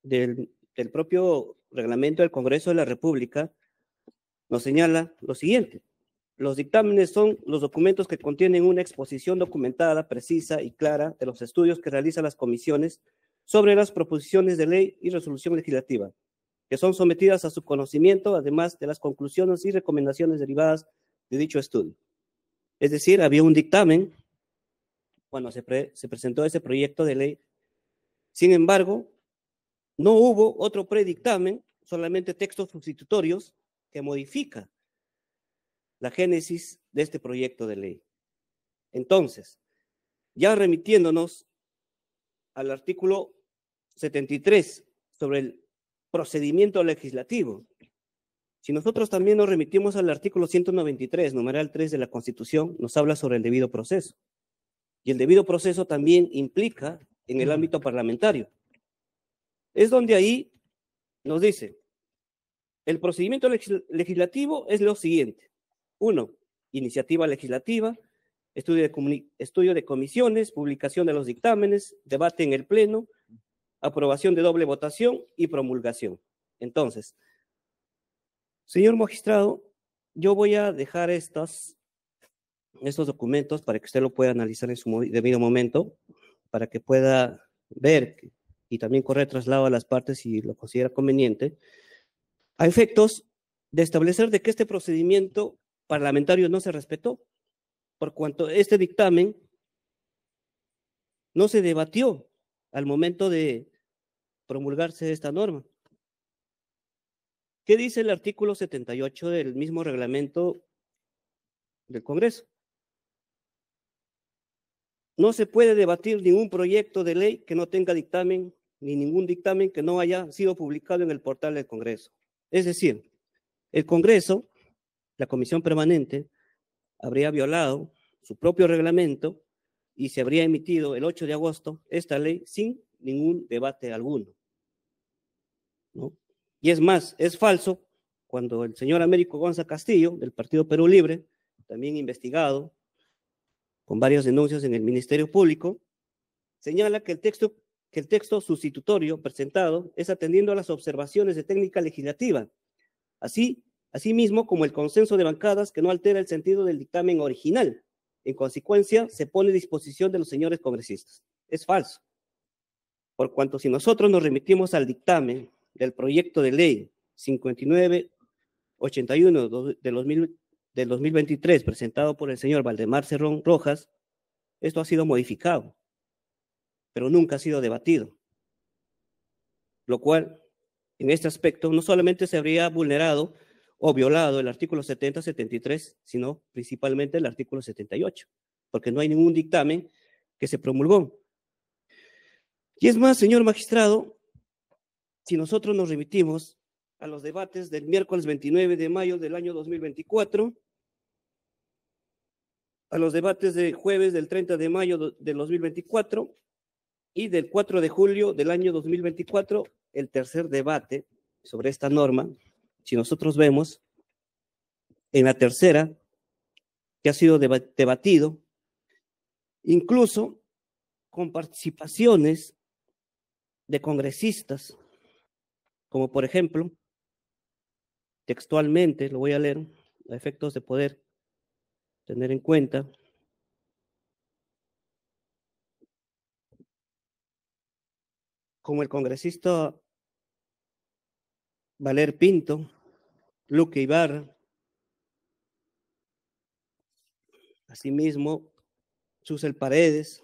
del, del propio reglamento del Congreso de la República, nos señala lo siguiente. Los dictámenes son los documentos que contienen una exposición documentada, precisa y clara de los estudios que realizan las comisiones sobre las proposiciones de ley y resolución legislativa, que son sometidas a su conocimiento, además de las conclusiones y recomendaciones derivadas de dicho estudio. Es decir, había un dictamen cuando se, se presentó ese proyecto de ley. Sin embargo, no hubo otro predictamen, solamente textos sustitutorios que modifica la génesis de este proyecto de ley. Entonces, ya remitiéndonos al artículo 73 sobre el procedimiento legislativo. Si nosotros también nos remitimos al artículo 193, numeral 3 de la Constitución, nos habla sobre el debido proceso. Y el debido proceso también implica en el ámbito parlamentario. Es donde ahí nos dice, el procedimiento legislativo es lo siguiente. Uno, iniciativa legislativa, estudio de, estudio de comisiones, publicación de los dictámenes, debate en el Pleno, aprobación de doble votación y promulgación. Entonces, señor magistrado, yo voy a dejar estos documentos para que usted lo pueda analizar en su debido momento, para que pueda ver y también correr traslado a las partes si lo considera conveniente, a efectos de establecer de que este procedimiento parlamentario no se respetó, por cuanto este dictamen no se debatió al momento de promulgarse esta norma. ¿Qué dice el artículo 78 del mismo reglamento del Congreso? No se puede debatir ningún proyecto de ley que no tenga dictamen, ni ningún dictamen que no haya sido publicado en el portal del Congreso. Es decir, el Congreso, la Comisión Permanente, habría violado su propio reglamento y se habría emitido el 8 de agosto esta ley sin ningún debate alguno. ¿no? Y es más, es falso cuando el señor Américo Gonza Castillo, del Partido Perú Libre, también investigado con varios denuncias en el Ministerio Público, señala que el texto, que el texto sustitutorio presentado es atendiendo a las observaciones de técnica legislativa, así, mismo como el consenso de bancadas que no altera el sentido del dictamen original. En consecuencia, se pone a disposición de los señores congresistas. Es falso. Por cuanto si nosotros nos remitimos al dictamen del proyecto de ley 5981 de del 2023 presentado por el señor Valdemar Cerrón Rojas, esto ha sido modificado, pero nunca ha sido debatido. Lo cual, en este aspecto, no solamente se habría vulnerado o violado el artículo 70-73, sino principalmente el artículo 78, porque no hay ningún dictamen que se promulgó. Y es más, señor magistrado, si nosotros nos remitimos a los debates del miércoles 29 de mayo del año 2024, a los debates del jueves del 30 de mayo del 2024 y del 4 de julio del año 2024, el tercer debate sobre esta norma, si nosotros vemos en la tercera, que ha sido debatido, incluso con participaciones de congresistas como por ejemplo, textualmente, lo voy a leer, a efectos de poder tener en cuenta. Como el congresista Valer Pinto, Luque Ibarra, asimismo, Susel Paredes,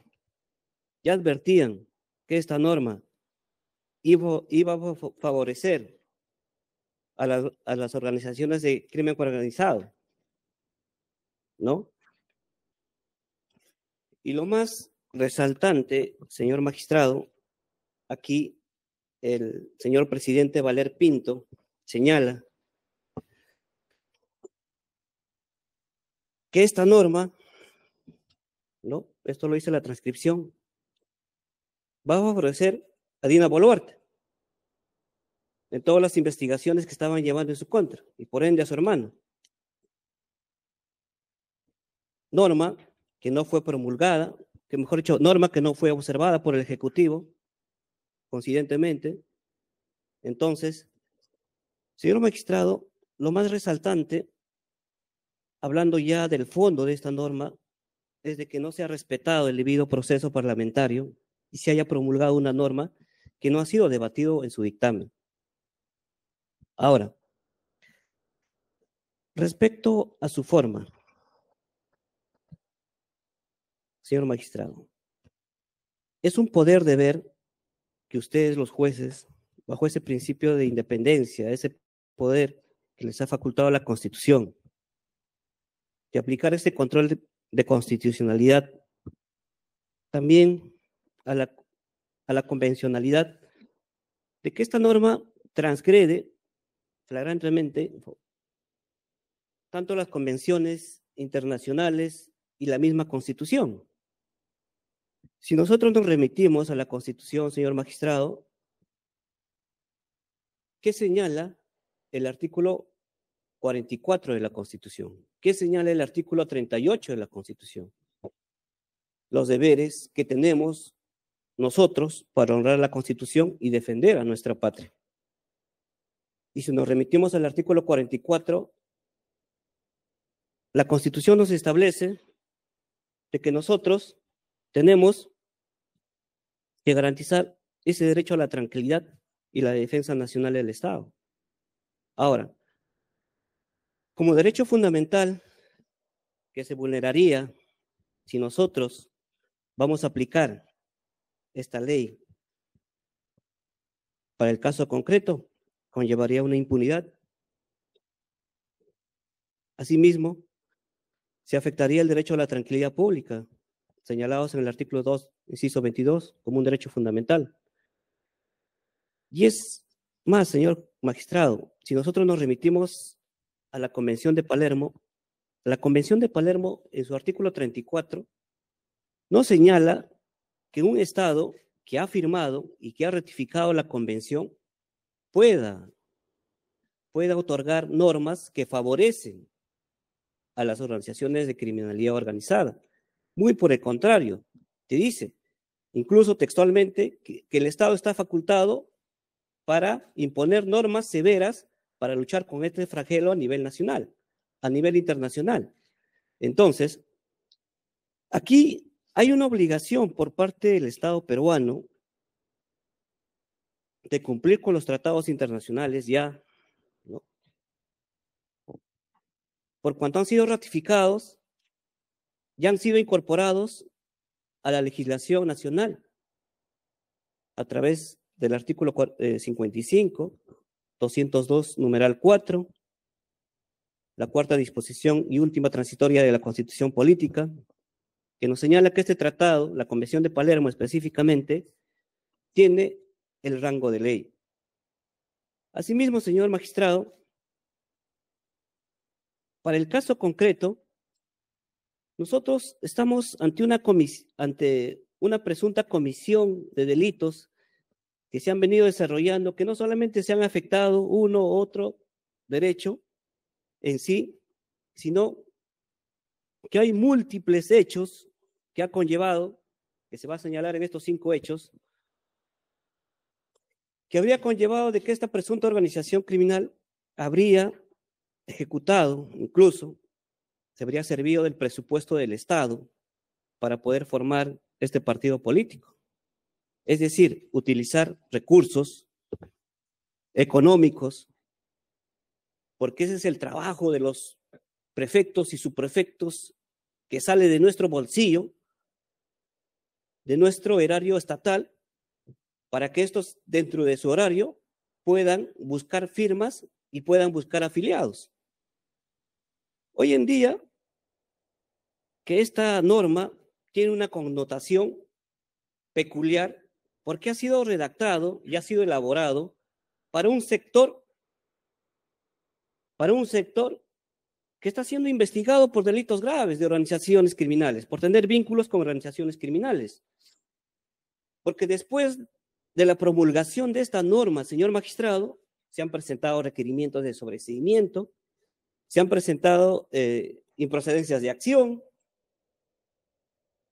ya advertían que esta norma iba, iba a favorecer a las, a las organizaciones de crimen organizado. ¿No? Y lo más resaltante, señor magistrado, aquí el señor presidente Valer Pinto señala que esta norma, ¿no? Esto lo dice la transcripción, va a favorecer a Dina Boluarte en todas las investigaciones que estaban llevando en su contra y por ende a su hermano. Norma que no fue promulgada, que mejor dicho, norma que no fue observada por el Ejecutivo, coincidentemente. Entonces, señor magistrado, lo más resaltante, hablando ya del fondo de esta norma, es de que no se ha respetado el debido proceso parlamentario y se haya promulgado una norma que no ha sido debatido en su dictamen. Ahora, respecto a su forma, señor magistrado, es un poder de ver que ustedes los jueces, bajo ese principio de independencia, ese poder que les ha facultado la Constitución, de aplicar ese control de, constitucionalidad también a la, a la convencionalidad de que esta norma transgrede flagrantemente tanto las convenciones internacionales y la misma constitución. Si nosotros nos remitimos a la constitución, señor magistrado, ¿qué señala el artículo 44 de la constitución? ¿Qué señala el artículo 38 de la constitución? Los deberes que tenemos nosotros para honrar la constitución y defender a nuestra patria y si nos remitimos al artículo 44, la Constitución nos establece de que nosotros tenemos que garantizar ese derecho a la tranquilidad y la defensa nacional del Estado. Ahora, como derecho fundamental que se vulneraría si nosotros vamos a aplicar esta ley para el caso concreto, conllevaría una impunidad. Asimismo, se afectaría el derecho a la tranquilidad pública, señalados en el artículo 2, inciso 22, como un derecho fundamental. Y es más, señor magistrado, si nosotros nos remitimos a la Convención de Palermo, la Convención de Palermo, en su artículo 34, no señala que un Estado que ha firmado y que ha ratificado la Convención pueda, pueda otorgar normas que favorecen a las organizaciones de criminalidad organizada. Muy por el contrario, te dice, incluso textualmente, que, el Estado está facultado para imponer normas severas para luchar con este flagelo a nivel nacional, a nivel internacional. Entonces, aquí hay una obligación por parte del Estado peruano de cumplir con los tratados internacionales ya, ¿no? por cuanto han sido ratificados, ya han sido incorporados a la legislación nacional a través del artículo 55, 202, eh, numeral 4, la cuarta disposición y última transitoria de la Constitución Política, que nos señala que este tratado, la Convención de Palermo específicamente, tiene el rango de ley. Asimismo, señor magistrado, para el caso concreto, nosotros estamos ante una, ante una presunta comisión de delitos que se han venido desarrollando, que no solamente se han afectado uno u otro derecho en sí, sino que hay múltiples hechos que ha conllevado, que se va a señalar en estos cinco hechos, que habría conllevado de que esta presunta organización criminal habría ejecutado, incluso, se habría servido del presupuesto del Estado para poder formar este partido político. Es decir, utilizar recursos económicos, porque ese es el trabajo de los prefectos y subprefectos que sale de nuestro bolsillo, de nuestro erario estatal, para que estos dentro de su horario puedan buscar firmas y puedan buscar afiliados. Hoy en día, que esta norma tiene una connotación peculiar porque ha sido redactado y ha sido elaborado para un sector, para un sector que está siendo investigado por delitos graves de organizaciones criminales, por tener vínculos con organizaciones criminales. Porque después de la promulgación de esta norma, señor magistrado, se han presentado requerimientos de sobreseimiento, se han presentado eh, improcedencias de acción,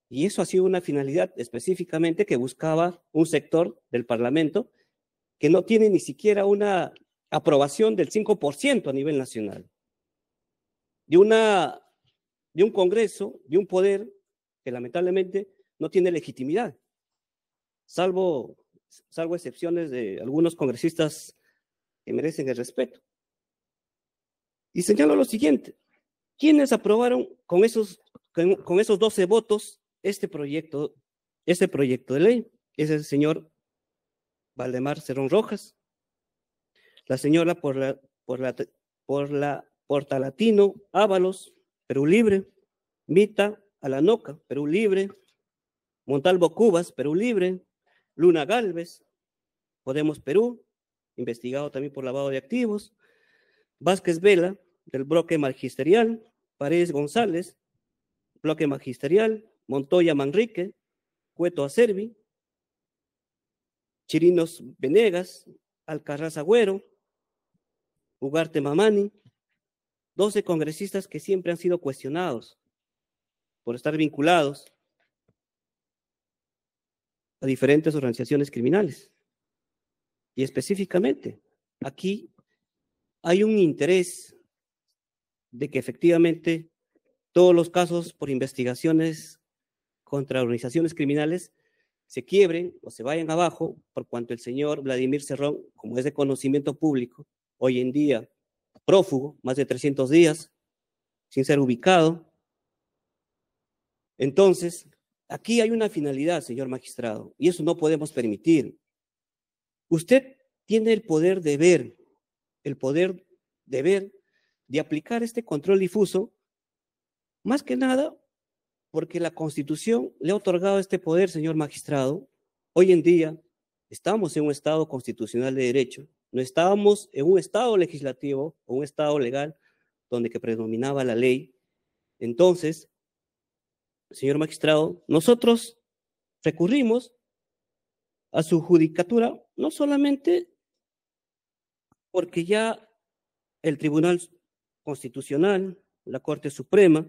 y eso ha sido una finalidad específicamente que buscaba un sector del Parlamento que no tiene ni siquiera una aprobación del 5% a nivel nacional. De, una, de un Congreso, de un poder que lamentablemente no tiene legitimidad, salvo salvo excepciones de algunos congresistas que merecen el respeto. Y señalo lo siguiente, ¿quiénes aprobaron con esos, con, esos 12 votos este proyecto, este proyecto de ley? Es el señor Valdemar cerrón Rojas, la señora por la, por la, por la Portalatino, Ábalos, Perú Libre, Mita, Alanoca, Perú Libre, Montalvo Cubas, Perú Libre, Luna Galvez, Podemos Perú, investigado también por lavado de activos, Vázquez Vela, del bloque magisterial, Paredes González, bloque magisterial, Montoya Manrique, Cueto Acervi, Chirinos Venegas, Alcarraz Agüero, Ugarte Mamani, 12 congresistas que siempre han sido cuestionados por estar vinculados a diferentes organizaciones criminales. Y específicamente, aquí hay un interés de que efectivamente todos los casos por investigaciones contra organizaciones criminales se quiebren o se vayan abajo por cuanto el señor Vladimir Cerrón, como es de conocimiento público, hoy en día prófugo, más de 300 días, sin ser ubicado. Entonces, Aquí hay una finalidad, señor magistrado, y eso no podemos permitir. Usted tiene el poder de ver, el poder de ver, de aplicar este control difuso, más que nada porque la Constitución le ha otorgado este poder, señor magistrado. Hoy en día estamos en un Estado constitucional de derecho, no estábamos en un Estado legislativo o un Estado legal donde que predominaba la ley. Entonces, señor magistrado, nosotros recurrimos a su judicatura no solamente porque ya el Tribunal Constitucional, la Corte Suprema,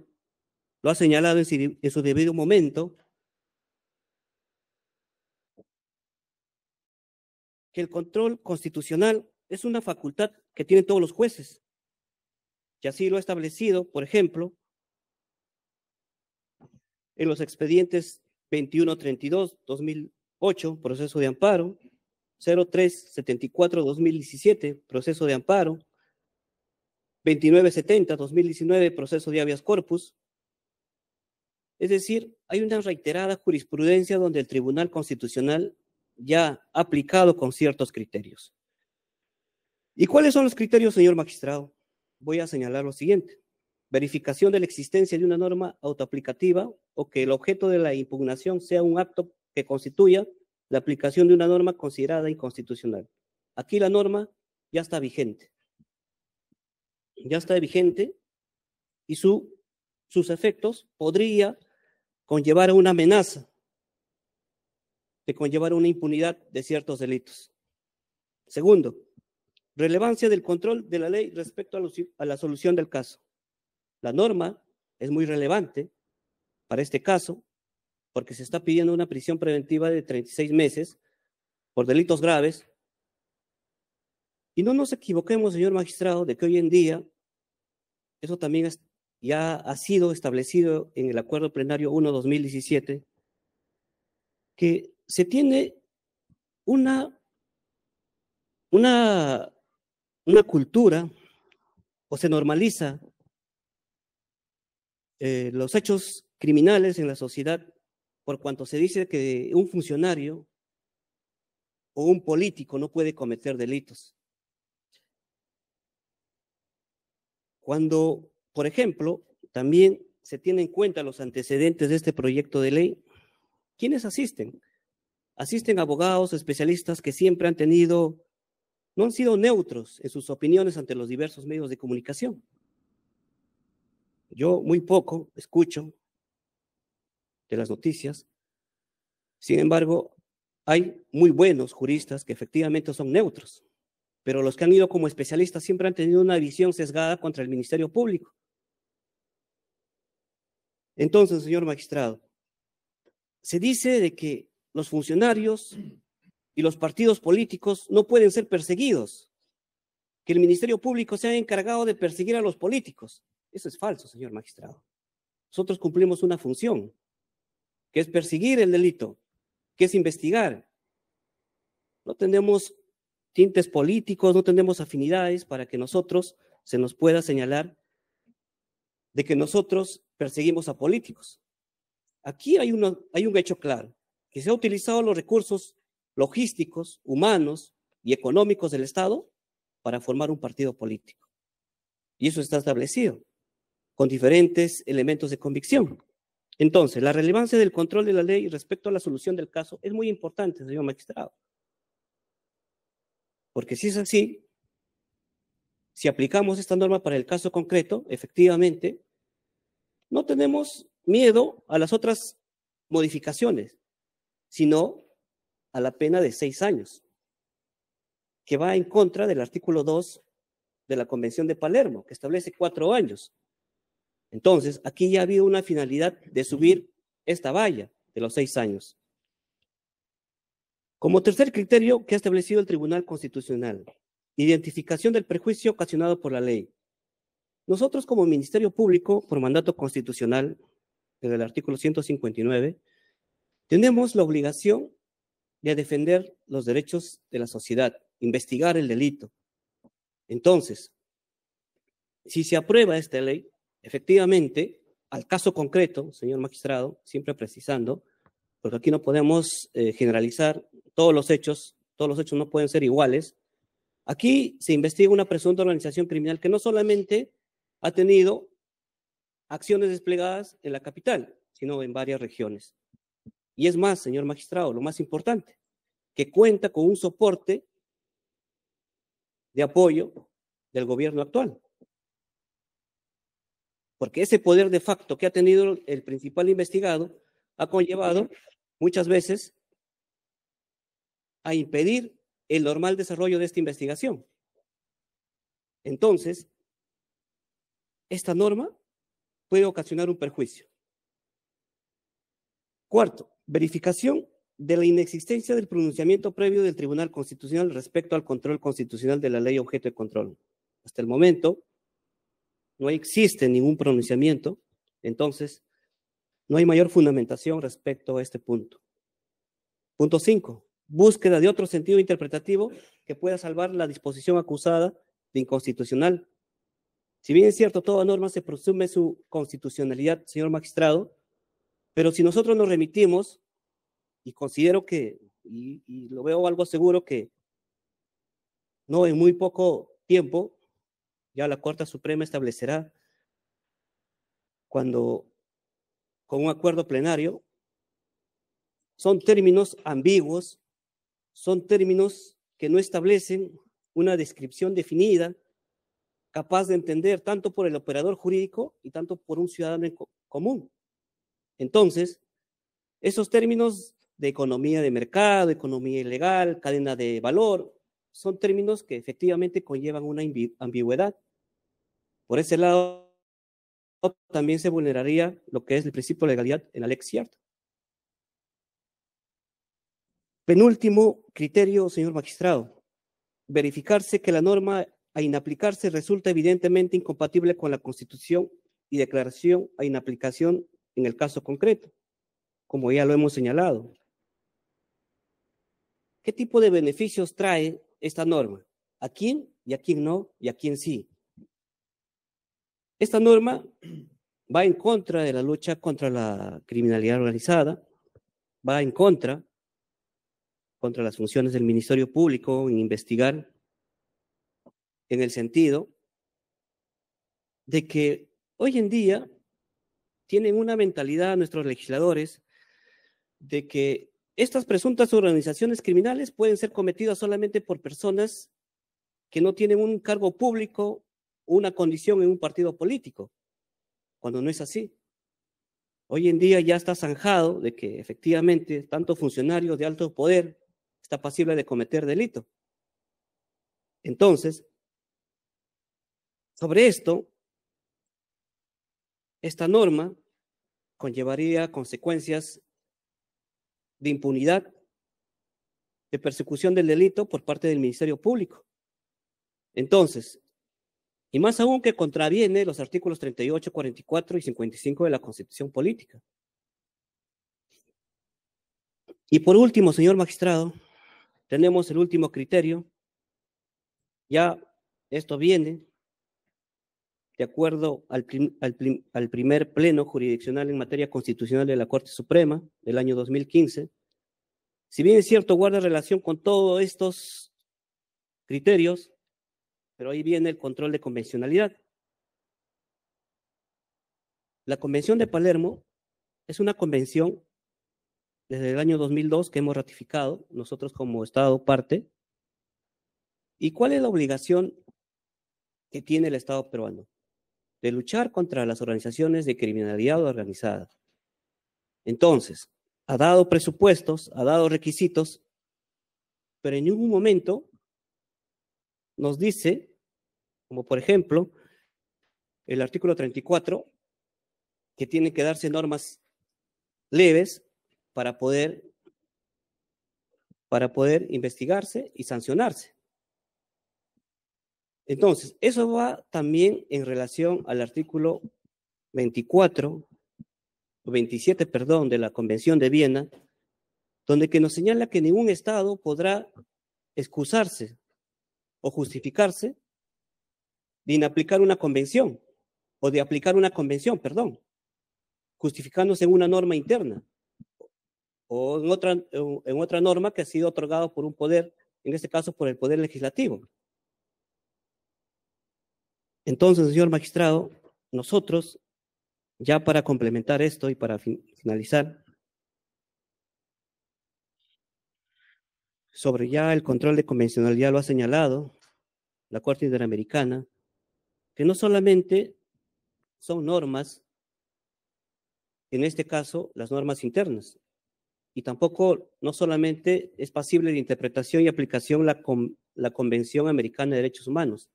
lo ha señalado en su debido momento, que el control constitucional es una facultad que tienen todos los jueces. Y así lo ha establecido, por ejemplo, en los expedientes 2132-2008, proceso de amparo, 0374-2017, proceso de amparo, 2970-2019, proceso de habeas corpus. Es decir, hay una reiterada jurisprudencia donde el Tribunal Constitucional ya ha aplicado con ciertos criterios. ¿Y cuáles son los criterios, señor magistrado? Voy a señalar lo siguiente verificación de la existencia de una norma autoaplicativa o que el objeto de la impugnación sea un acto que constituya la aplicación de una norma considerada inconstitucional. Aquí la norma ya está vigente. Ya está vigente y su, sus efectos podría conllevar a una amenaza de conllevar una impunidad de ciertos delitos. Segundo, relevancia del control de la ley respecto a la solución del caso. La norma es muy relevante para este caso porque se está pidiendo una prisión preventiva de 36 meses por delitos graves. Y no nos equivoquemos, señor magistrado, de que hoy en día eso también ya ha sido establecido en el Acuerdo Plenario 1-2017, que se tiene una, una, una cultura o se normaliza eh, los hechos criminales en la sociedad por cuanto se dice que un funcionario o un político no puede cometer delitos. Cuando, por ejemplo, también se tienen en cuenta los antecedentes de este proyecto de ley, ¿quiénes asisten? Asisten abogados, especialistas que siempre han tenido, no han sido neutros en sus opiniones ante los diversos medios de comunicación. Yo muy poco escucho de las noticias. Sin embargo, hay muy buenos juristas que efectivamente son neutros, pero los que han ido como especialistas siempre han tenido una visión sesgada contra el Ministerio Público. Entonces, señor magistrado, se dice de que los funcionarios y los partidos políticos no pueden ser perseguidos, que el Ministerio Público se ha encargado de perseguir a los políticos. Eso es falso, señor magistrado. Nosotros cumplimos una función, que es perseguir el delito, que es investigar. No tenemos tintes políticos, no tenemos afinidades para que nosotros se nos pueda señalar de que nosotros perseguimos a políticos. Aquí hay, hay un hecho claro, que se han utilizado los recursos logísticos, humanos y económicos del Estado para formar un partido político. Y eso está establecido con diferentes elementos de convicción. Entonces, la relevancia del control de la ley respecto a la solución del caso es muy importante, señor magistrado. Porque si es así, si aplicamos esta norma para el caso concreto, efectivamente, no tenemos miedo a las otras modificaciones, sino a la pena de seis años, que va en contra del artículo 2 de la Convención de Palermo, que establece cuatro años. Entonces, aquí ya ha habido una finalidad de subir esta valla de los seis años. Como tercer criterio que ha establecido el Tribunal Constitucional, identificación del prejuicio ocasionado por la ley. Nosotros como Ministerio Público, por mandato constitucional, en el artículo 159, tenemos la obligación de defender los derechos de la sociedad, investigar el delito. Entonces, si se aprueba esta ley, Efectivamente, al caso concreto, señor magistrado, siempre precisando, porque aquí no podemos eh, generalizar todos los hechos, todos los hechos no pueden ser iguales. Aquí se investiga una presunta organización criminal que no solamente ha tenido acciones desplegadas en la capital, sino en varias regiones. Y es más, señor magistrado, lo más importante, que cuenta con un soporte de apoyo del gobierno actual. Porque ese poder de facto que ha tenido el principal investigado ha conllevado muchas veces a impedir el normal desarrollo de esta investigación. Entonces, esta norma puede ocasionar un perjuicio. Cuarto, verificación de la inexistencia del pronunciamiento previo del Tribunal Constitucional respecto al control constitucional de la ley objeto de control. Hasta el momento, no existe ningún pronunciamiento, entonces no hay mayor fundamentación respecto a este punto. Punto 5. Búsqueda de otro sentido interpretativo que pueda salvar la disposición acusada de inconstitucional. Si bien es cierto, toda norma se presume su constitucionalidad, señor magistrado, pero si nosotros nos remitimos, y considero que, y, y lo veo algo seguro que no en muy poco tiempo, ya la Corte Suprema establecerá cuando con un acuerdo plenario, son términos ambiguos, son términos que no establecen una descripción definida capaz de entender tanto por el operador jurídico y tanto por un ciudadano en común. Entonces, esos términos de economía de mercado, economía ilegal, cadena de valor, son términos que efectivamente conllevan una ambigüedad por ese lado, también se vulneraría lo que es el principio de legalidad en la ley, Penúltimo criterio, señor magistrado, verificarse que la norma a inaplicarse resulta evidentemente incompatible con la Constitución y declaración a inaplicación en el caso concreto, como ya lo hemos señalado. ¿Qué tipo de beneficios trae esta norma? ¿A quién y a quién no y a quién sí? Esta norma va en contra de la lucha contra la criminalidad organizada, va en contra contra las funciones del Ministerio Público en investigar en el sentido de que hoy en día tienen una mentalidad nuestros legisladores de que estas presuntas organizaciones criminales pueden ser cometidas solamente por personas que no tienen un cargo público una condición en un partido político, cuando no es así. Hoy en día ya está zanjado de que efectivamente tanto funcionarios de alto poder está pasible de cometer delito. Entonces, sobre esto, esta norma conllevaría consecuencias de impunidad, de persecución del delito por parte del Ministerio Público. Entonces, y más aún que contraviene los artículos 38, 44 y 55 de la Constitución Política. Y por último, señor magistrado, tenemos el último criterio. Ya esto viene de acuerdo al, primer pleno jurisdiccional en materia constitucional de la Corte Suprema del año 2015. Si bien es cierto, guarda relación con todos estos criterios, pero ahí viene el control de convencionalidad. La Convención de Palermo es una convención desde el año 2002 que hemos ratificado nosotros como Estado parte. ¿Y cuál es la obligación que tiene el Estado peruano? De luchar contra las organizaciones de criminalidad organizada. Entonces, ha dado presupuestos, ha dado requisitos, pero en ningún momento nos dice, como por ejemplo, el artículo 34, que tiene que darse normas leves para poder, para poder investigarse y sancionarse. Entonces, eso va también en relación al artículo 24, 27, perdón, de la Convención de Viena, donde que nos señala que ningún Estado podrá excusarse o justificarse de inaplicar una convención o de aplicar una convención, perdón, justificándose en una norma interna o en otra, en otra norma que ha sido otorgada por un poder, en este caso por el poder legislativo. Entonces, señor magistrado, nosotros, ya para complementar esto y para finalizar, sobre ya el control de convencionalidad lo ha señalado la Corte Interamericana, que no solamente son normas, en este caso las normas internas, y tampoco no solamente es pasible de interpretación y aplicación la, la Convención Americana de Derechos Humanos,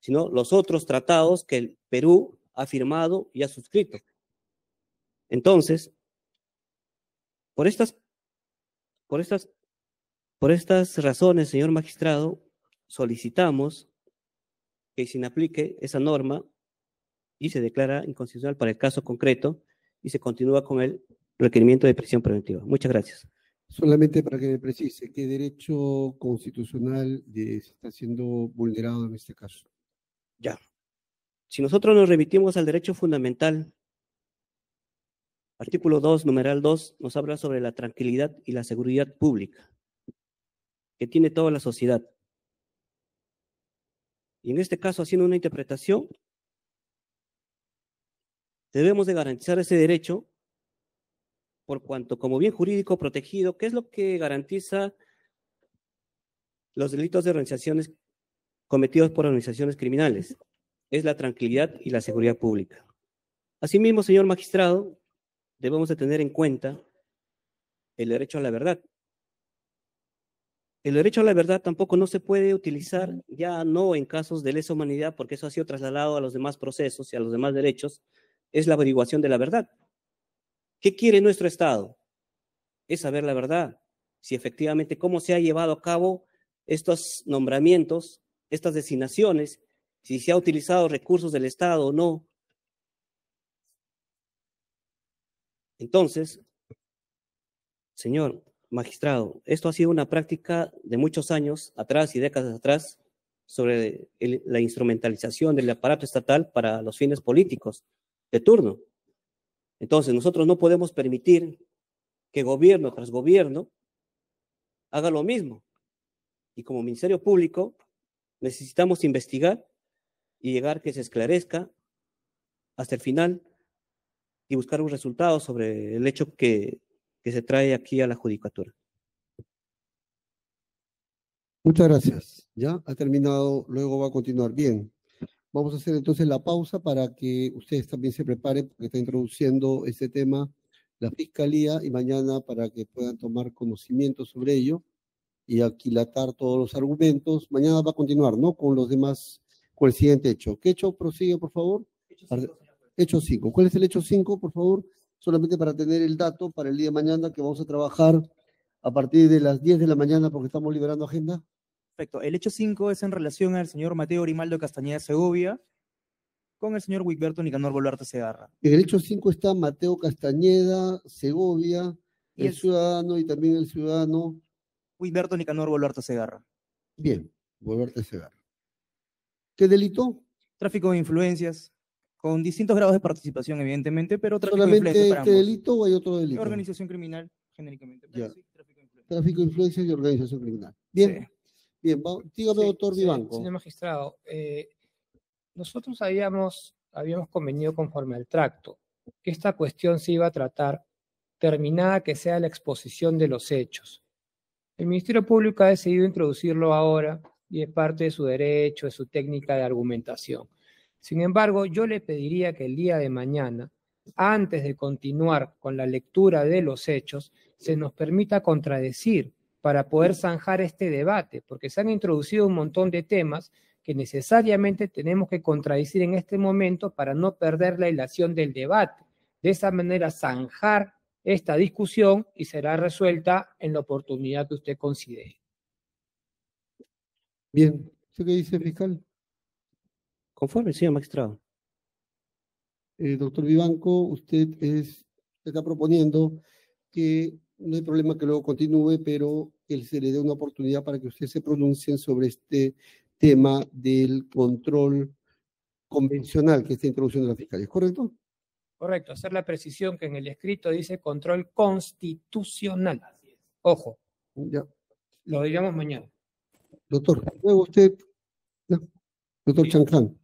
sino los otros tratados que el Perú ha firmado y ha suscrito. Entonces, por estas, por estas por estas razones, señor magistrado, solicitamos que se aplique esa norma y se declara inconstitucional para el caso concreto y se continúa con el requerimiento de prisión preventiva. Muchas gracias. Solamente para que me precise, ¿qué derecho constitucional se está siendo vulnerado en este caso? Ya. Si nosotros nos remitimos al derecho fundamental, artículo 2, numeral 2, nos habla sobre la tranquilidad y la seguridad pública que tiene toda la sociedad. Y en este caso, haciendo una interpretación, debemos de garantizar ese derecho por cuanto como bien jurídico protegido, ¿qué es lo que garantiza los delitos de organizaciones cometidos por organizaciones criminales? Es la tranquilidad y la seguridad pública. Asimismo, señor magistrado, debemos de tener en cuenta el derecho a la verdad, el derecho a la verdad tampoco no se puede utilizar ya no en casos de lesa humanidad, porque eso ha sido trasladado a los demás procesos y a los demás derechos, es la averiguación de la verdad. ¿Qué quiere nuestro Estado? Es saber la verdad, si efectivamente cómo se ha llevado a cabo estos nombramientos, estas designaciones, si se ha utilizado recursos del Estado o no. Entonces, Señor, Magistrado, esto ha sido una práctica de muchos años atrás y décadas atrás sobre la instrumentalización del aparato estatal para los fines políticos de turno. Entonces, nosotros no podemos permitir que gobierno tras gobierno haga lo mismo. Y como Ministerio Público, necesitamos investigar y llegar a que se esclarezca hasta el final y buscar un resultado sobre el hecho que que se trae aquí a la Judicatura. Muchas gracias. Ya ha terminado, luego va a continuar. Bien, vamos a hacer entonces la pausa para que ustedes también se preparen, porque está introduciendo este tema la Fiscalía y mañana para que puedan tomar conocimiento sobre ello y aquilatar todos los argumentos. Mañana va a continuar, ¿no? Con los demás, con el siguiente hecho. ¿Qué hecho prosigue, por favor? Hecho 5. ¿Cuál es el hecho 5, por favor? solamente para tener el dato para el día de mañana que vamos a trabajar a partir de las 10 de la mañana porque estamos liberando agenda. Perfecto. El hecho 5 es en relación al señor Mateo Grimaldo Castañeda Segovia con el señor Wigberto Nicanor Boluarte Segarra. En el hecho 5 está Mateo Castañeda Segovia, el, ciudadano y también el ciudadano. Wigberto Nicanor Boluarte Segarra. Bien, Boluarte Segarra. ¿Qué delito? Tráfico de influencias con distintos grados de participación, evidentemente, pero tráfico de ¿Solamente este delito o hay otro delito? Organización criminal, genéricamente. Sí, tráfico de influencia. Tráfico de influencia y organización criminal. Bien, bien, dígame, doctor Vivanco. Señor magistrado, eh, nosotros habíamos, habíamos convenido conforme al tracto que esta cuestión se iba a tratar terminada que sea la exposición de los hechos. El Ministerio Público ha decidido introducirlo ahora y es parte de su derecho, de su técnica de argumentación. Sin embargo, yo le pediría que el día de mañana, antes de continuar con la lectura de los hechos, se nos permita contradecir para poder zanjar este debate, porque se han introducido un montón de temas que necesariamente tenemos que contradecir en este momento para no perder la ilusión del debate. De esa manera, zanjar esta discusión y será resuelta en la oportunidad que usted considere. Bien, ¿qué dice fiscal? Conforme, señor magistrado. Eh, doctor Vivanco, usted está proponiendo que no hay problema que luego continúe, pero que se le dé una oportunidad para que usted se pronuncie sobre este tema del control convencional que está introduciendo la Fiscalía, correcto? Correcto, hacer la precisión que en el escrito dice control constitucional. Ojo. Ya. Lo diríamos mañana. Doctor, luego usted. Doctor Chancán.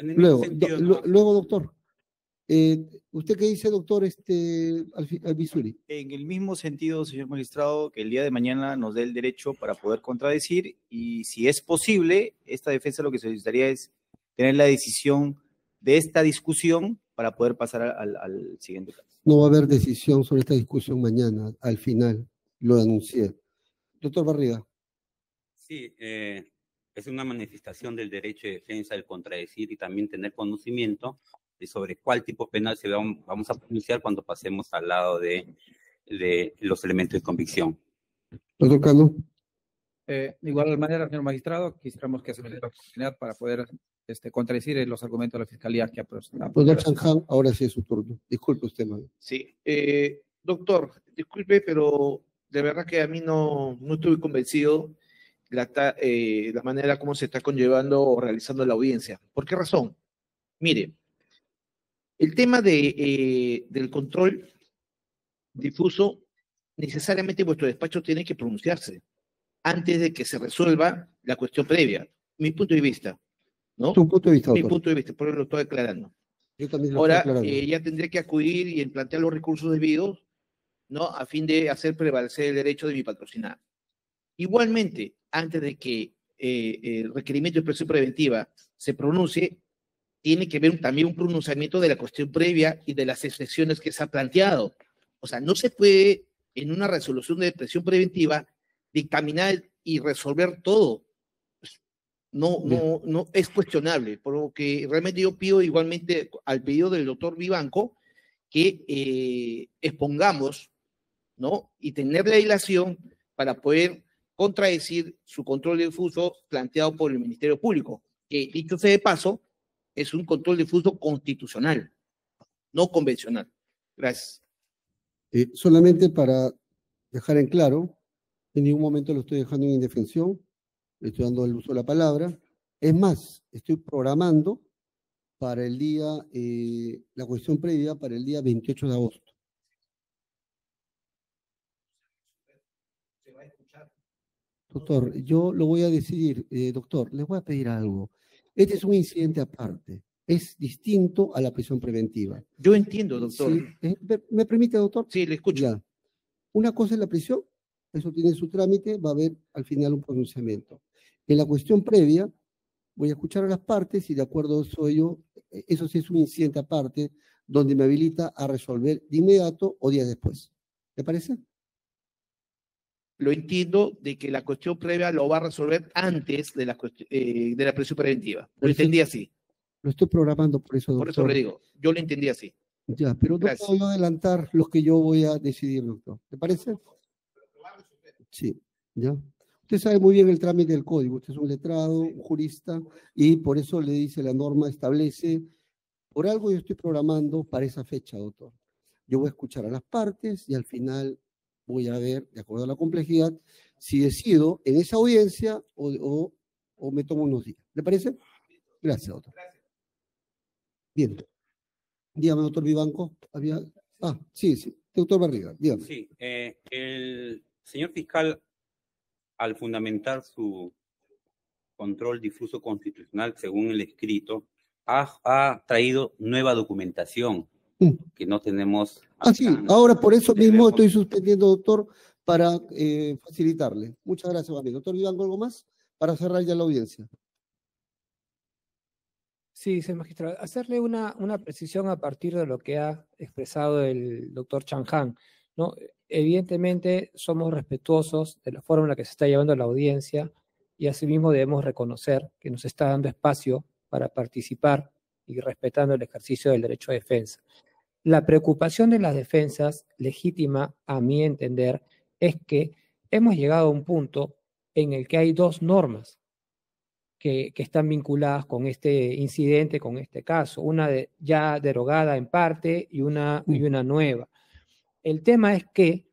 Luego, doctor, eh, ¿usted qué dice, doctor este, Bisuri? En el mismo sentido, señor magistrado, que el día de mañana nos dé el derecho para poder contradecir y si es posible, esta defensa lo que se solicitaría es tener la decisión de esta discusión para poder pasar al, al siguiente caso. No va a haber decisión sobre esta discusión mañana, al final, lo anuncié. Doctor Barriga. Sí, eh, es una manifestación del derecho de defensa el contradecir y también tener conocimiento de sobre cuál tipo penal se vamos a pronunciar cuando pasemos al lado de, de los elementos de convicción. Doctor Cano. Eh, de igual manera, señor magistrado, quisiéramos que se me dé la oportunidad para poder este, contradecir los argumentos de la fiscalía que ha presentado. ahora sí es su turno. Disculpe usted, madre. Sí. Eh, doctor, disculpe, pero de verdad que a mí no, no estuve convencido eh, la, manera como se está conllevando o realizando la audiencia. ¿Por qué razón? Mire, el tema de, eh, del control difuso, necesariamente vuestro despacho tiene que pronunciarse antes de que se resuelva la cuestión previa. Mi punto de vista. ¿no? punto de vista. Mi punto de vista, por eso lo estoy aclarando. Ahora, eh, ya tendré que acudir y plantear los recursos debidos, ¿no? A fin de hacer prevalecer el derecho de mi patrocinado. Igualmente, antes de que eh, el requerimiento de presión preventiva se pronuncie, tiene que haber también un pronunciamiento de la cuestión previa y de las excepciones que se ha planteado. O sea, no se puede en una resolución de presión preventiva dictaminar y resolver todo. No, no, no es cuestionable, por lo que realmente yo pido igualmente al pedido del doctor Vivanco que eh, expongamos, ¿no? Y tener la dilación para poder contradecir su control difuso planteado por el Ministerio Público, que dicho sea de paso, es un control difuso constitucional, no convencional. Gracias. Eh, solamente para dejar en claro, en ningún momento lo estoy dejando en indefensión, le estoy dando el uso de la palabra. Es más, estoy programando para el día, eh, la cuestión previa para el día 28 de agosto. Doctor, yo lo voy a decidir, eh, doctor, les voy a pedir algo. Este es un incidente aparte, es distinto a la prisión preventiva. Yo entiendo, doctor. Eh, ¿Me permite, doctor? Sí, le escucho. Una cosa es la prisión, eso tiene su trámite, va a haber al final un pronunciamiento. En la cuestión previa, voy a escuchar a las partes y de acuerdo soy yo, eh, eso sí es un incidente aparte, donde me habilita a resolver de inmediato o días después. ¿Te parece? lo entiendo de que la cuestión previa lo va a resolver antes de la, eh, de la presión preventiva. Lo entendí así. Lo estoy programando por eso, doctor. Por eso le digo, yo lo entendí así. Ya, pero no puedo adelantar lo que yo voy a decidir, doctor. ¿Te parece? Sí, ya. Usted sabe muy bien el trámite del código, usted es un letrado, un jurista, y por eso le dice la norma, establece, por algo yo estoy programando para esa fecha, doctor. Yo voy a escuchar a las partes y al final voy a ver, de acuerdo a la complejidad, si decido en esa audiencia o, me tomo unos días. ¿Le parece? Gracias, doctor. Bien. Dígame, doctor Vivanco. Ah, sí, sí. Doctor Barriga, dígame. Sí, eh, el señor fiscal, al fundamentar su control difuso constitucional según el escrito, ha traído nueva documentación que no tenemos. Ah, sí, ahora por eso mismo estoy suspendiendo, doctor, para eh, facilitarle. Muchas gracias, amigo. Doctor Iván, ¿algo más? Para cerrar ya la audiencia. Sí, señor magistrado. Hacerle una, una precisión a partir de lo que ha expresado el doctor Han ¿no? Evidentemente somos respetuosos de la forma en la que se está llevando la audiencia y asimismo debemos reconocer que nos está dando espacio para participar y respetando el ejercicio del derecho a defensa. La preocupación de las defensas, legítima a mi entender, es que hemos llegado a un punto en el que hay dos normas que, están vinculadas con este incidente, con este caso, una ya derogada en parte y una, y una nueva. El tema es que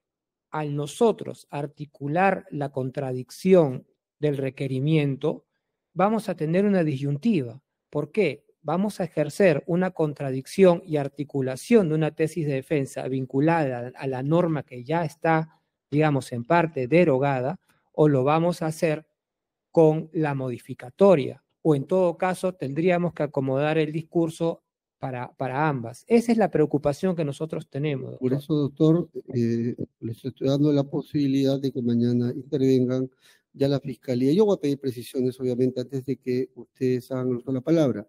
al nosotros articular la contradicción del requerimiento, vamos a tener una disyuntiva. ¿Por qué? vamos a ejercer una contradicción y articulación de una tesis de defensa vinculada a la norma que ya está, digamos, en parte derogada, o lo vamos a hacer con la modificatoria, o en todo caso tendríamos que acomodar el discurso para, para ambas. Esa es la preocupación que nosotros tenemos. Por eso, doctor, eh, les estoy dando la posibilidad de que mañana intervengan ya la Fiscalía. Yo voy a pedir precisiones, obviamente, antes de que ustedes hagan la palabra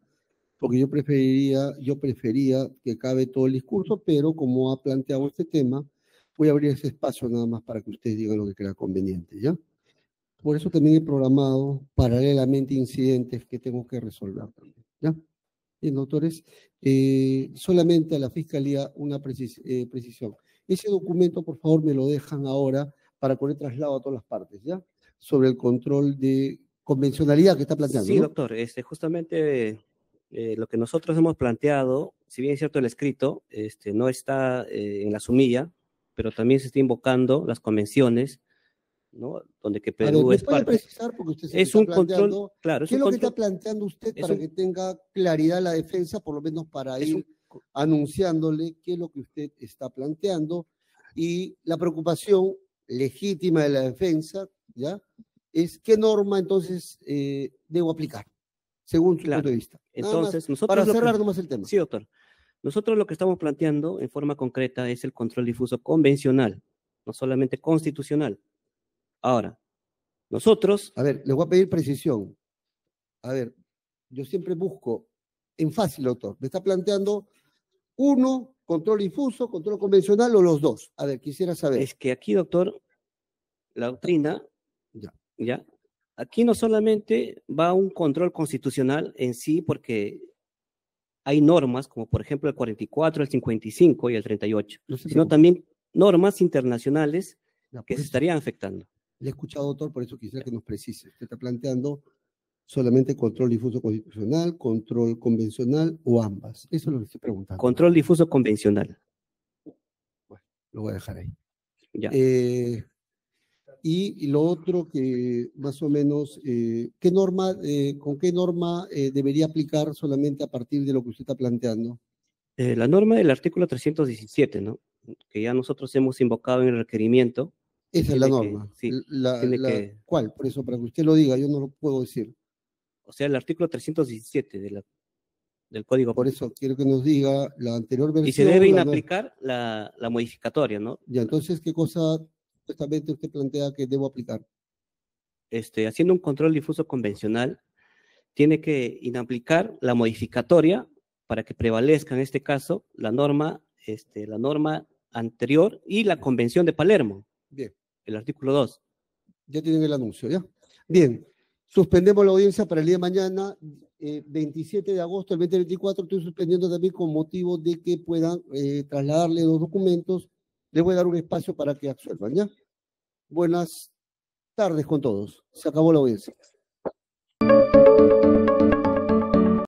porque yo preferiría, yo prefería que acabe todo el discurso, pero como ha planteado este tema, voy a abrir ese espacio nada más para que ustedes digan lo que crea conveniente, ¿ya? Por eso también he programado paralelamente incidentes que tengo que resolver también, ¿ya? Bien, doctores, eh, solamente a la Fiscalía una eh, precisión. Ese documento, por favor, me lo dejan ahora para poner traslado a todas las partes, ¿ya? Sobre el control de convencionalidad que está planteando. Sí, doctor, este, justamente eh, lo que nosotros hemos planteado, si bien es cierto el escrito, este, no está eh, en la sumilla, pero también se está invocando las convenciones, ¿no? Donde que Perú es puede precisar porque usted se es un control, claro, ¿Qué es lo que está planteando usted para que tenga claridad la defensa, por lo menos para ir anunciándole qué es lo que usted está planteando y la preocupación legítima de la defensa, ¿ya? Es qué norma entonces eh, debo aplicar según su punto de vista. Entonces, nosotros. Para cerrar nomás el tema. Sí, doctor. Nosotros lo que estamos planteando en forma concreta es el control difuso convencional, no solamente constitucional. Ahora, nosotros. A ver, les voy a pedir precisión. A ver, yo siempre busco en fácil, doctor. Me está planteando uno, control difuso, control convencional o los dos. A ver, quisiera saber. Es que aquí, doctor, la doctrina ya. ya Aquí no solamente va un control constitucional en sí, porque hay normas, como por ejemplo el 44, el 55 y el 38, no sino también normas internacionales que se pues. estarían afectando. Le he escuchado, doctor, por eso quisiera que nos precise. Usted está planteando solamente control difuso constitucional, control convencional o ambas. Eso es lo que estoy preguntando. Control difuso convencional. Bueno, lo voy a dejar ahí. Ya. Eh, y lo otro que más o menos, eh, ¿qué norma, eh, ¿con qué norma eh, debería aplicar solamente a partir de lo que usted está planteando? la norma del artículo 317, ¿no? Que ya nosotros hemos invocado en el requerimiento. Esa es la norma. sí, ¿Cuál? Por eso, para que usted lo diga, yo no lo puedo decir. O sea, el artículo 317 de la, del Código Por eso quiero que nos diga la anterior versión. Y se debe inaplicar la, la, modificatoria, ¿no? Ya, entonces, ¿qué cosa justamente usted plantea que debo aplicar? Este, haciendo un control difuso convencional, tiene que inaplicar la modificatoria para que prevalezca en este caso la norma, este, la norma anterior y la Convención de Palermo. Bien. El artículo 2. Ya tienen el anuncio, ¿ya? Bien. Suspendemos la audiencia para el día de mañana, 27 eh, de agosto del 2024. Estoy suspendiendo también con motivo de que puedan eh, trasladarle los documentos les voy a dar un espacio para que absuelvan, ¿ya? Buenas tardes con todos. Se acabó la audiencia.